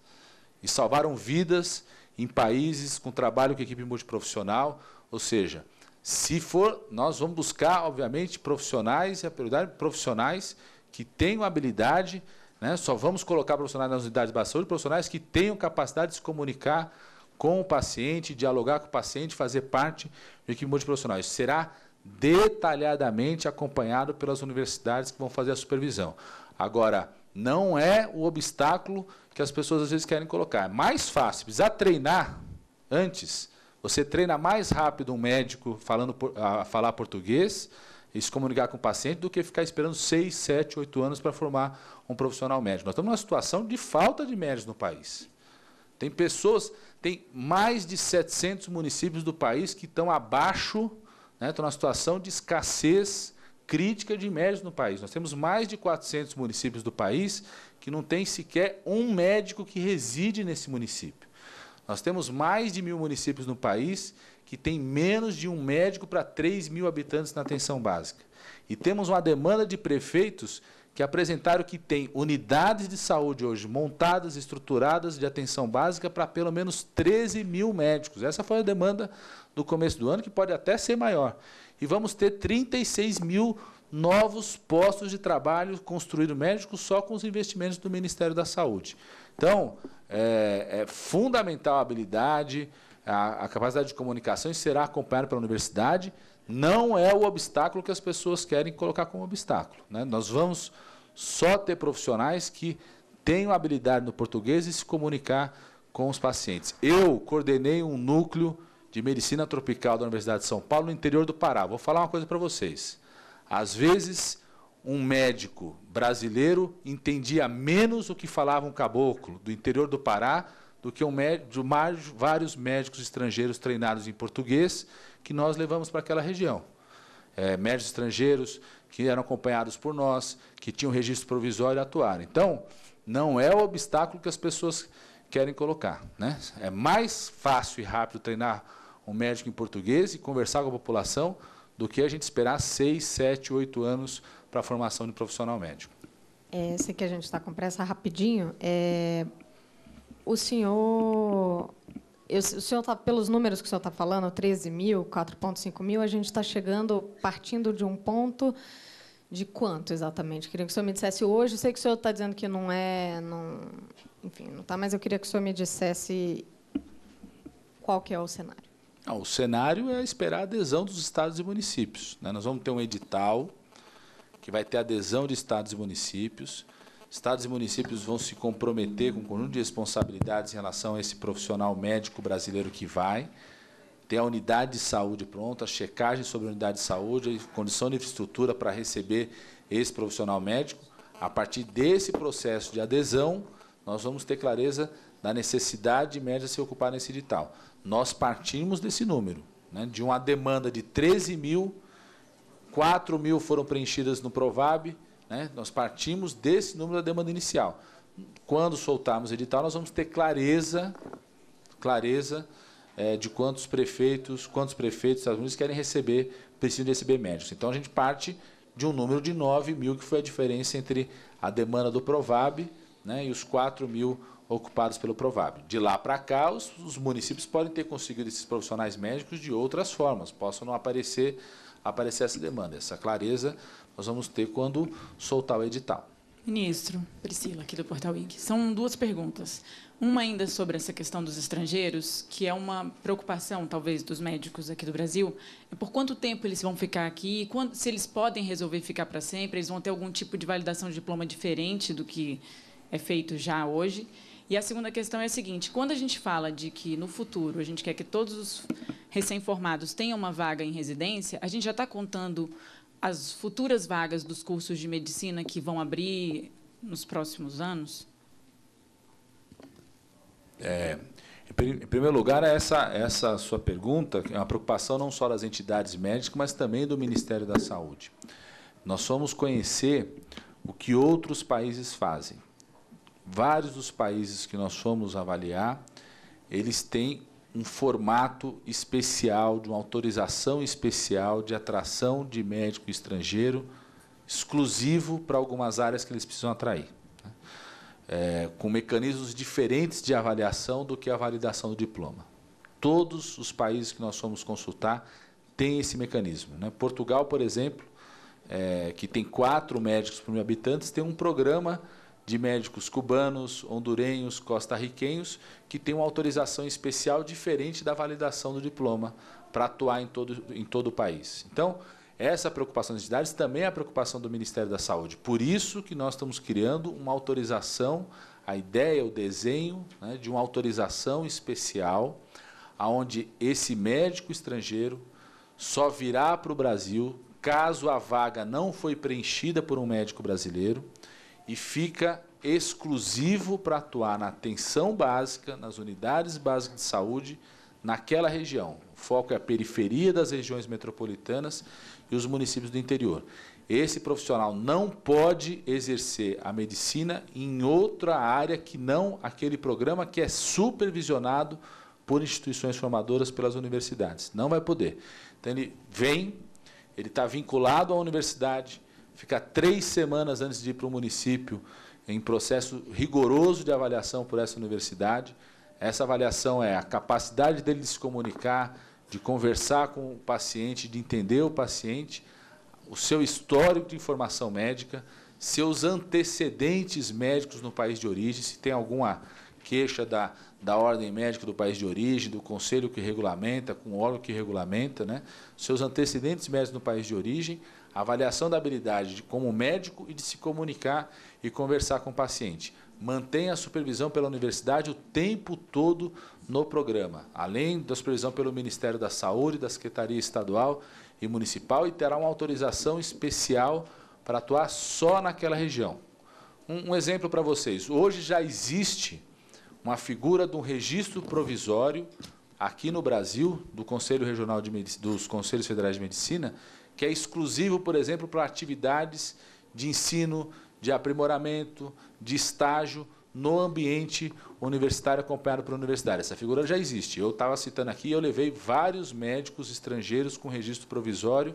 e salvaram vidas em países com trabalho com equipe multiprofissional, ou seja, se for, nós vamos buscar, obviamente, profissionais, a prioridade é profissionais que tenham habilidade, né? só vamos colocar profissionais nas unidades de saúde, profissionais que tenham capacidade de se comunicar com o paciente, dialogar com o paciente, fazer parte de equipe multiprofissional. Isso será detalhadamente acompanhado pelas universidades que vão fazer a supervisão. Agora, não é o obstáculo que as pessoas às vezes querem colocar. É mais fácil, precisa treinar antes. Você treina mais rápido um médico falando a falar português e se comunicar com o paciente do que ficar esperando 6, 7, 8 anos para formar um profissional médico. Nós estamos numa situação de falta de médicos no país. Tem pessoas, tem mais de 700 municípios do país que estão abaixo né? Então, numa situação de escassez crítica de médicos no país. Nós temos mais de 400 municípios do país que não tem sequer um médico que reside nesse município. Nós temos mais de mil municípios no país que tem menos de um médico para 3 mil habitantes na atenção básica. E temos uma demanda de prefeitos que apresentaram que tem unidades de saúde hoje montadas, estruturadas de atenção básica para pelo menos 13 mil médicos. Essa foi a demanda no começo do ano, que pode até ser maior. E vamos ter 36 mil novos postos de trabalho construídos médicos só com os investimentos do Ministério da Saúde. Então, é, é fundamental a habilidade, a, a, capacidade de comunicação, e será acompanhado pela universidade. Não é o obstáculo que as pessoas querem colocar como obstáculo. Né? Nós vamos só ter profissionais que tenham habilidade no português e se comunicar com os pacientes. Eu coordenei um núcleo de Medicina Tropical da Universidade de São Paulo, no interior do Pará. Vou falar uma coisa para vocês. Às vezes, um médico brasileiro entendia menos o que falava um caboclo do interior do Pará do que um médico, vários médicos estrangeiros treinados em português que nós levamos para aquela região. É, médicos estrangeiros que eram acompanhados por nós, que tinham registro provisório e atuaram. Então, não é o obstáculo que as pessoas querem colocar. Né? É mais fácil e rápido treinar um médico em português e conversar com a população do que a gente esperar seis, sete, oito anos para a formação de profissional médico. É, sei que a gente está com pressa rapidinho. É, o senhor. Eu, o senhor tá, pelos números que o senhor está falando, 13 mil, 4,5 mil, a gente está chegando, partindo de um ponto de quanto exatamente? Queria que o senhor me dissesse hoje. sei que o senhor está dizendo que não é. Não, enfim, não está, mas eu queria que o senhor me dissesse qual que é o cenário. Não, ah, o cenário é esperar a adesão dos estados e municípios. Né? Nós vamos ter um edital que vai ter adesão de estados e municípios. Estados e municípios vão se comprometer com um conjunto de responsabilidades em relação a esse profissional médico brasileiro que vai. Ter a unidade de saúde pronta, a checagem sobre a unidade de saúde, a condição de infraestrutura para receber esse profissional médico. A partir desse processo de adesão, nós vamos ter clareza da necessidade de média se ocupar nesse edital nós partimos desse número, né, de uma demanda de 13 mil, 4 mil foram preenchidas no Provab, né, nós partimos desse número da demanda inicial. Quando soltarmos o edital, nós vamos ter clareza, clareza é, de quantos prefeitos, quantos prefeitos dos Estados Unidos querem receber, precisam receber médicos. Então a gente parte de um número de 9 mil, que foi a diferença entre a demanda do Provab né, e os 4 mil ocupados pelo Provável. De lá para cá, os, os, municípios podem ter conseguido esses profissionais médicos de outras formas, possam não aparecer, aparecer essa demanda. Essa clareza nós vamos ter quando soltar o edital. Ministro, Priscila, aqui do Portal INC. São duas perguntas. Uma ainda sobre essa questão dos estrangeiros, que é uma preocupação, talvez, dos médicos aqui do Brasil. É por quanto tempo eles vão ficar aqui? Quando, se eles podem resolver ficar para sempre? Eles vão ter algum tipo de validação de diploma diferente do que é feito já hoje? E a segunda questão é a seguinte: quando a gente fala de que no futuro a gente quer que todos os recém-formados tenham uma vaga em residência, a gente já está contando as futuras vagas dos cursos de medicina que vão abrir nos próximos anos? É, em primeiro lugar, é essa, essa sua pergunta é uma preocupação não só das entidades médicas, mas também do Ministério da Saúde. Nós fomos conhecer o que outros países fazem vários dos países que nós fomos avaliar, eles têm um formato especial, de uma autorização especial de atração de médico estrangeiro exclusivo para algumas áreas que eles precisam atrair. Né? É, com mecanismos diferentes de avaliação do que a validação do diploma. Todos os países que nós fomos consultar têm esse mecanismo. Né? Portugal, por exemplo, é, que tem quatro médicos por mil habitantes, tem um programa de médicos cubanos, hondurenhos, costarriquenhos, que têm uma autorização especial diferente da validação do diploma para atuar em todo, em todo o país. Então, essa preocupação das entidades também é a preocupação do Ministério da Saúde. Por isso que nós estamos criando uma autorização, a ideia, o desenho né, de uma autorização especial, aonde esse médico estrangeiro só virá para o Brasil caso a vaga não foi preenchida por um médico brasileiro e fica exclusivo para atuar na atenção básica, nas unidades básicas de saúde naquela região. O foco é a periferia das regiões metropolitanas e os municípios do interior. Esse profissional não pode exercer a medicina em outra área que não aquele programa que é supervisionado por instituições formadoras pelas universidades. Não vai poder. Então ele vem, ele está vinculado à universidade, ficar três semanas antes de ir para o município em processo rigoroso de avaliação por essa universidade. Essa avaliação é a capacidade dele de se comunicar, de conversar com o paciente, de entender o paciente, o seu histórico de informação médica, seus antecedentes médicos no país de origem, se tem alguma queixa da, da ordem médica do país de origem, do conselho que regulamenta, com o órgão que regulamenta, né? seus antecedentes médicos no país de origem, avaliação da habilidade de, como médico e de se comunicar e conversar com o paciente. Mantenha a supervisão pela universidade o tempo todo no programa, além da supervisão pelo Ministério da Saúde, da Secretaria Estadual e Municipal, e terá uma autorização especial para atuar só naquela região. Um, um exemplo para vocês: hoje já existe uma figura de um registro provisório aqui no Brasil, do Conselho Regional de dos Conselhos Federais de Medicina, que é exclusivo, por exemplo, para atividades de ensino, de aprimoramento, de estágio no ambiente universitário acompanhado por universidade. Essa figura já existe. Eu estava citando aqui, eu levei vários médicos estrangeiros com registro provisório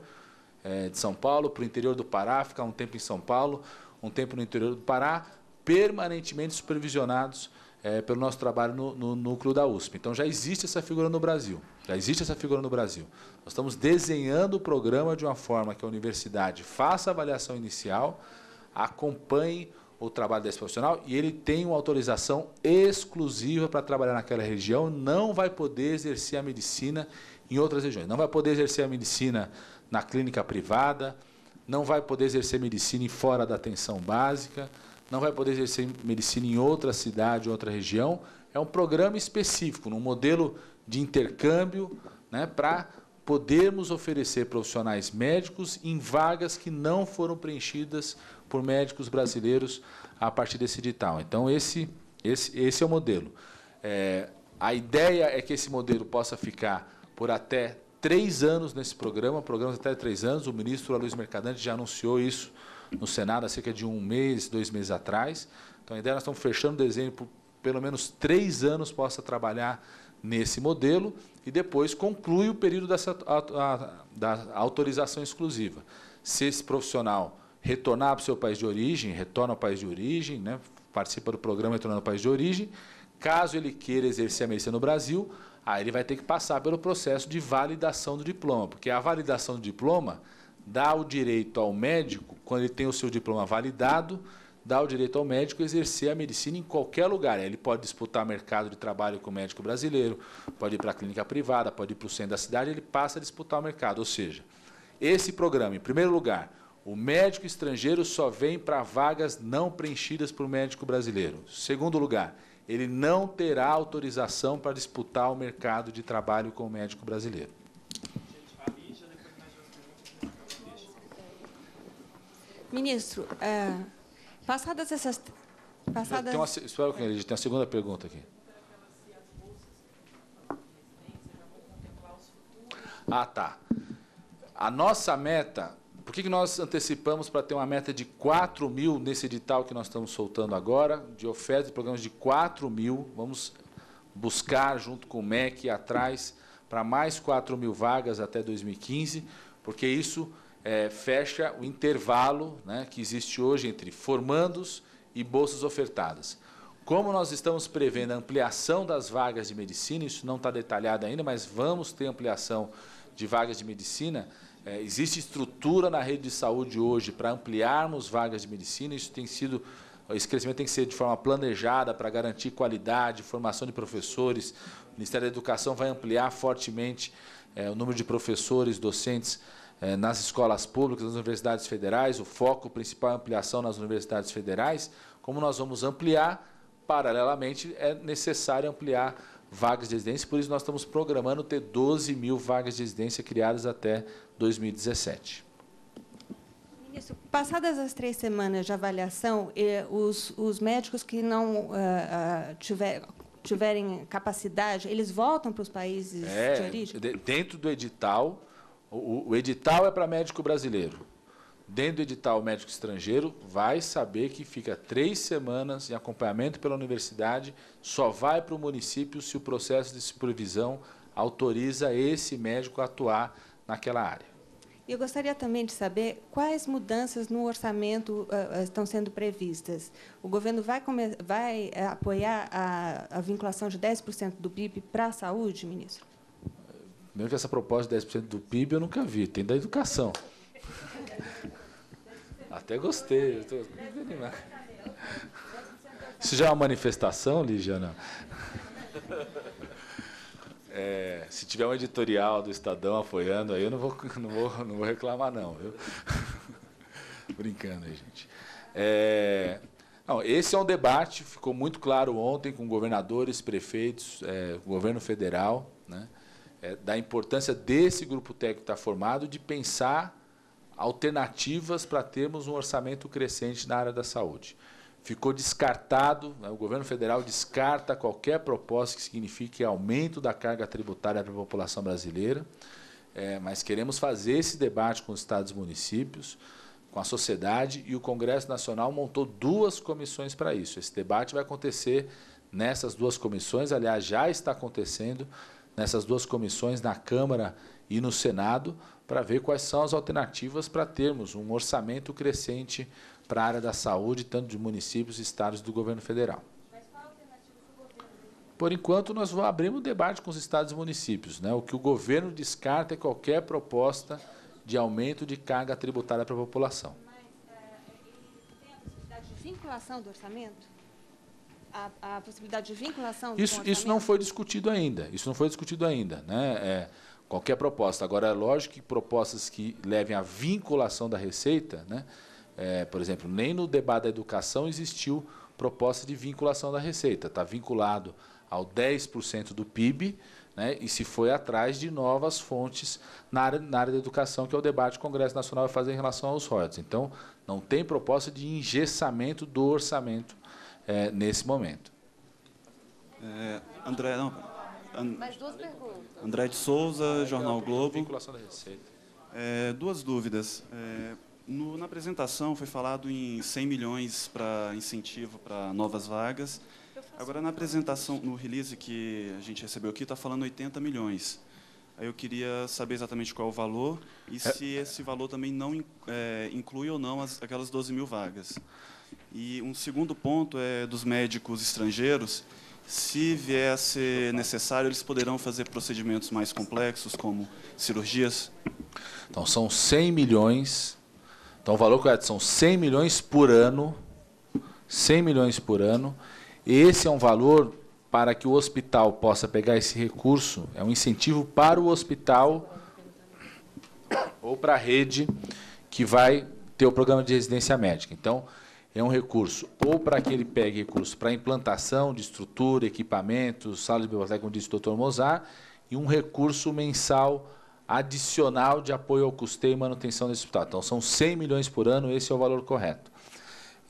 é, de São Paulo para o interior do Pará, ficar um tempo em São Paulo, um tempo no interior do Pará, permanentemente supervisionados é, pelo nosso trabalho no, no núcleo da USP. Então já existe essa figura no Brasil. Já existe essa figura no Brasil. Nós estamos desenhando o programa de uma forma que a universidade faça a avaliação inicial, acompanhe o trabalho desse profissional e ele tem uma autorização exclusiva para trabalhar naquela região, não vai poder exercer a medicina em outras regiões. Não vai poder exercer a medicina na clínica privada, não vai poder exercer medicina fora da atenção básica, não vai poder exercer medicina em outra cidade, outra região. É um programa específico, num modelo de intercâmbio, né, para podermos oferecer profissionais médicos em vagas que não foram preenchidas por médicos brasileiros a partir desse edital. Então, esse, esse, esse é o modelo. É, a ideia é que esse modelo possa ficar por até três anos nesse programa, programas até três anos. O ministro Luiz Mercadante já anunciou isso no Senado há cerca de um mês, dois meses atrás. Então, a ideia é nós estamos fechando o desenho por pelo menos três anos possa trabalhar nesse modelo e depois conclui o período dessa, da autorização exclusiva. Se esse profissional retornar para o seu país de origem, retorna ao país de origem, né, participa do programa retornando ao país de origem, caso ele queira exercer a medicina no Brasil, aí ele vai ter que passar pelo processo de validação do diploma, porque a validação do diploma dá o direito ao médico, quando ele tem o seu diploma validado, dá o direito ao médico exercer a medicina em qualquer lugar. Ele pode disputar mercado de trabalho com o médico brasileiro, pode ir para a clínica privada, pode ir para o centro da cidade, ele passa a disputar o mercado. Ou seja, esse programa, em primeiro lugar, o médico estrangeiro só vem para vagas não preenchidas por médico brasileiro. Segundo lugar, ele não terá autorização para disputar o mercado de trabalho com o médico brasileiro. Ministro, é... Passadas essas. Passadas... Uma, espero que ele tem a segunda pergunta aqui. Ah, tá. A nossa meta, por que, que nós antecipamos para ter uma meta de 4 mil nesse edital que nós estamos soltando agora, de ofertas e programas de 4 mil? Vamos buscar, junto com o MEC, atrás, para mais 4 mil vagas até 2015, porque isso é, fecha o intervalo né, que existe hoje entre formandos e bolsas ofertadas. Como nós estamos prevendo a ampliação das vagas de medicina, isso não está detalhado ainda, mas vamos ter ampliação de vagas de medicina. É, existe estrutura na rede de saúde hoje para ampliarmos vagas de medicina, isso tem sido esse crescimento tem que ser de forma planejada para garantir qualidade, formação de professores. O Ministério da Educação vai ampliar fortemente é, o número de professores, docentes eh, nas escolas públicas, nas universidades federais, o foco principal é ampliação nas universidades federais. Como nós vamos ampliar, paralelamente, é necessário ampliar vagas de residência, por isso nós estamos programando ter 12 mil vagas de residência criadas até 2017. Ministro, passadas as três semanas de avaliação, eh, os, os médicos que não uh, tiver, tiverem capacidade, eles voltam para os países é, de origem? Dentro do edital, o, o edital é para médico brasileiro. Dentro do edital, o médico estrangeiro vai saber que fica três semanas em acompanhamento pela universidade, só vai para o município se o processo de supervisão autoriza esse médico a atuar naquela área. Eu gostaria também de saber quais mudanças no orçamento uh, estão sendo previstas. O governo vai, vai eh, apoiar a, a vinculação de 10% do PIB para a saúde, ministro? Mesmo que essa proposta de 10% do PIB eu nunca vi, tem da educação. Até gostei. Eu Isso já é uma manifestação, Ligiana? É, se tiver um editorial do Estadão apoiando, aí eu não vou, não vou, não vou reclamar, não. Viu? Brincando aí, gente. É, não, esse é um debate, ficou muito claro ontem com governadores, prefeitos, é, governo federal, né? é, da importância desse grupo técnico estar formado, de pensar alternativas para termos um orçamento crescente na área da saúde. Ficou descartado, né, o governo federal descarta qualquer proposta que signifique aumento da carga tributária para a população brasileira, é, mas queremos fazer esse debate com os estados e municípios, com a sociedade, e o Congresso Nacional montou duas comissões para isso. Esse debate vai acontecer nessas duas comissões, aliás, já está acontecendo nessas duas comissões, na Câmara e no Senado, para ver quais são as alternativas para termos um orçamento crescente para a área da saúde, tanto de municípios e estados do governo federal. Por enquanto, nós vamos abrir um debate com os estados e municípios. Né? O que o governo descarta é qualquer proposta de aumento de carga tributária para a população. Mas, é, tem a possibilidade de vinculação do orçamento? a, a possibilidade de vinculação? Isso, isso não foi discutido ainda. Isso não foi discutido ainda, né? É, qualquer proposta. Agora, é lógico que propostas que levem à vinculação da receita, né? É, por exemplo, nem no debate da educação existiu proposta de vinculação da receita. Está vinculado ao 10% do PIB, né, e se foi atrás de novas fontes na área, na área da educação, que é o debate que o Congresso Nacional vai fazer em relação aos royalties. Então, não tem proposta de engessamento do orçamento é, nesse momento. É, André, não, Mais duas perguntas. André de Souza, Jornal Globo. Vinculação da Receita. É, duas dúvidas. É, no, na apresentação foi falado em 100 milhões para incentivo para novas vagas. Agora, na apresentação, no release que a gente recebeu aqui, está falando 80 milhões. Aí eu queria saber exatamente qual é o valor e é. se esse valor também não é, inclui ou não as, aquelas 12 mil vagas. E um segundo ponto é dos médicos estrangeiros. Se viesse necessário, eles poderão fazer procedimentos mais complexos, como cirurgias? Então, são 100 milhões. Então, o valor correto são 100 milhões por ano. 100 milhões por ano. Esse é um valor para que o hospital possa pegar esse recurso, é um incentivo para o hospital ou para a rede que vai ter o programa de residência médica. Então, é um recurso ou para que ele pegue recurso para implantação de estrutura, equipamentos, sala de biblioteca, como disse o Dr. Mozart, e um recurso mensal adicional de apoio ao custeio e manutenção desse hospital. Então, são 100 milhões por ano, esse é o valor correto.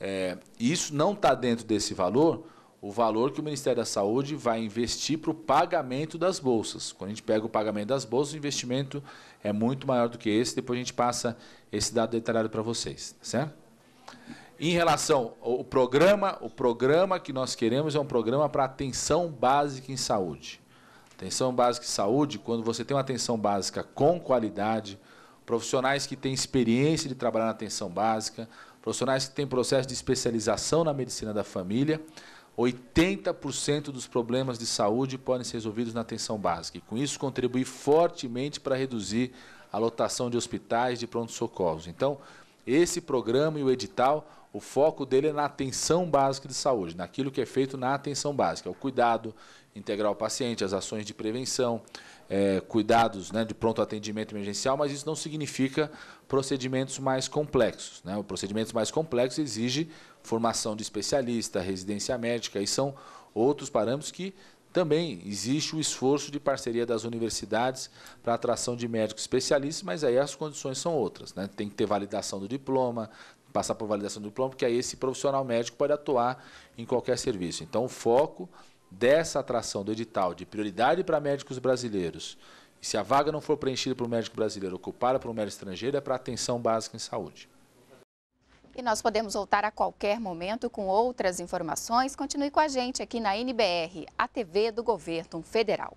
É, isso não está dentro desse valor, o valor que o Ministério da Saúde vai investir para o pagamento das bolsas. Quando a gente pega o pagamento das bolsas, o investimento é muito maior do que esse. Depois a gente passa esse dado detalhado para vocês, tá certo? em relação ao programa, o programa que nós queremos é um programa para atenção básica em saúde. Atenção básica em saúde, quando você tem uma atenção básica com qualidade, profissionais que têm experiência de trabalhar na atenção básica, profissionais que têm processo de especialização na medicina da família, 80% dos problemas de saúde podem ser resolvidos na atenção básica. E com isso contribuir fortemente para reduzir a lotação de hospitais de pronto socorros Então, esse programa e o edital o foco dele é na atenção básica de saúde, naquilo que é feito na atenção básica, é o cuidado integral ao paciente, as ações de prevenção, é, cuidados né, de pronto atendimento emergencial, mas isso não significa procedimentos mais complexos. Né? O procedimento mais complexo exige formação de especialista, residência médica, e são outros parâmetros que também existe o esforço de parceria das universidades para atração de médicos especialistas, mas aí as condições são outras. Né? Tem que ter validação do diploma, passar por validação do diploma, porque aí esse profissional médico pode atuar em qualquer serviço. Então, o foco dessa atração do edital de prioridade para médicos brasileiros, e se a vaga não for preenchida por um médico brasileiro, ocupada por um médico estrangeiro, é para atenção básica em saúde. E nós podemos voltar a qualquer momento com outras informações. Continue com a gente aqui na NBR, a TV do Governo Federal.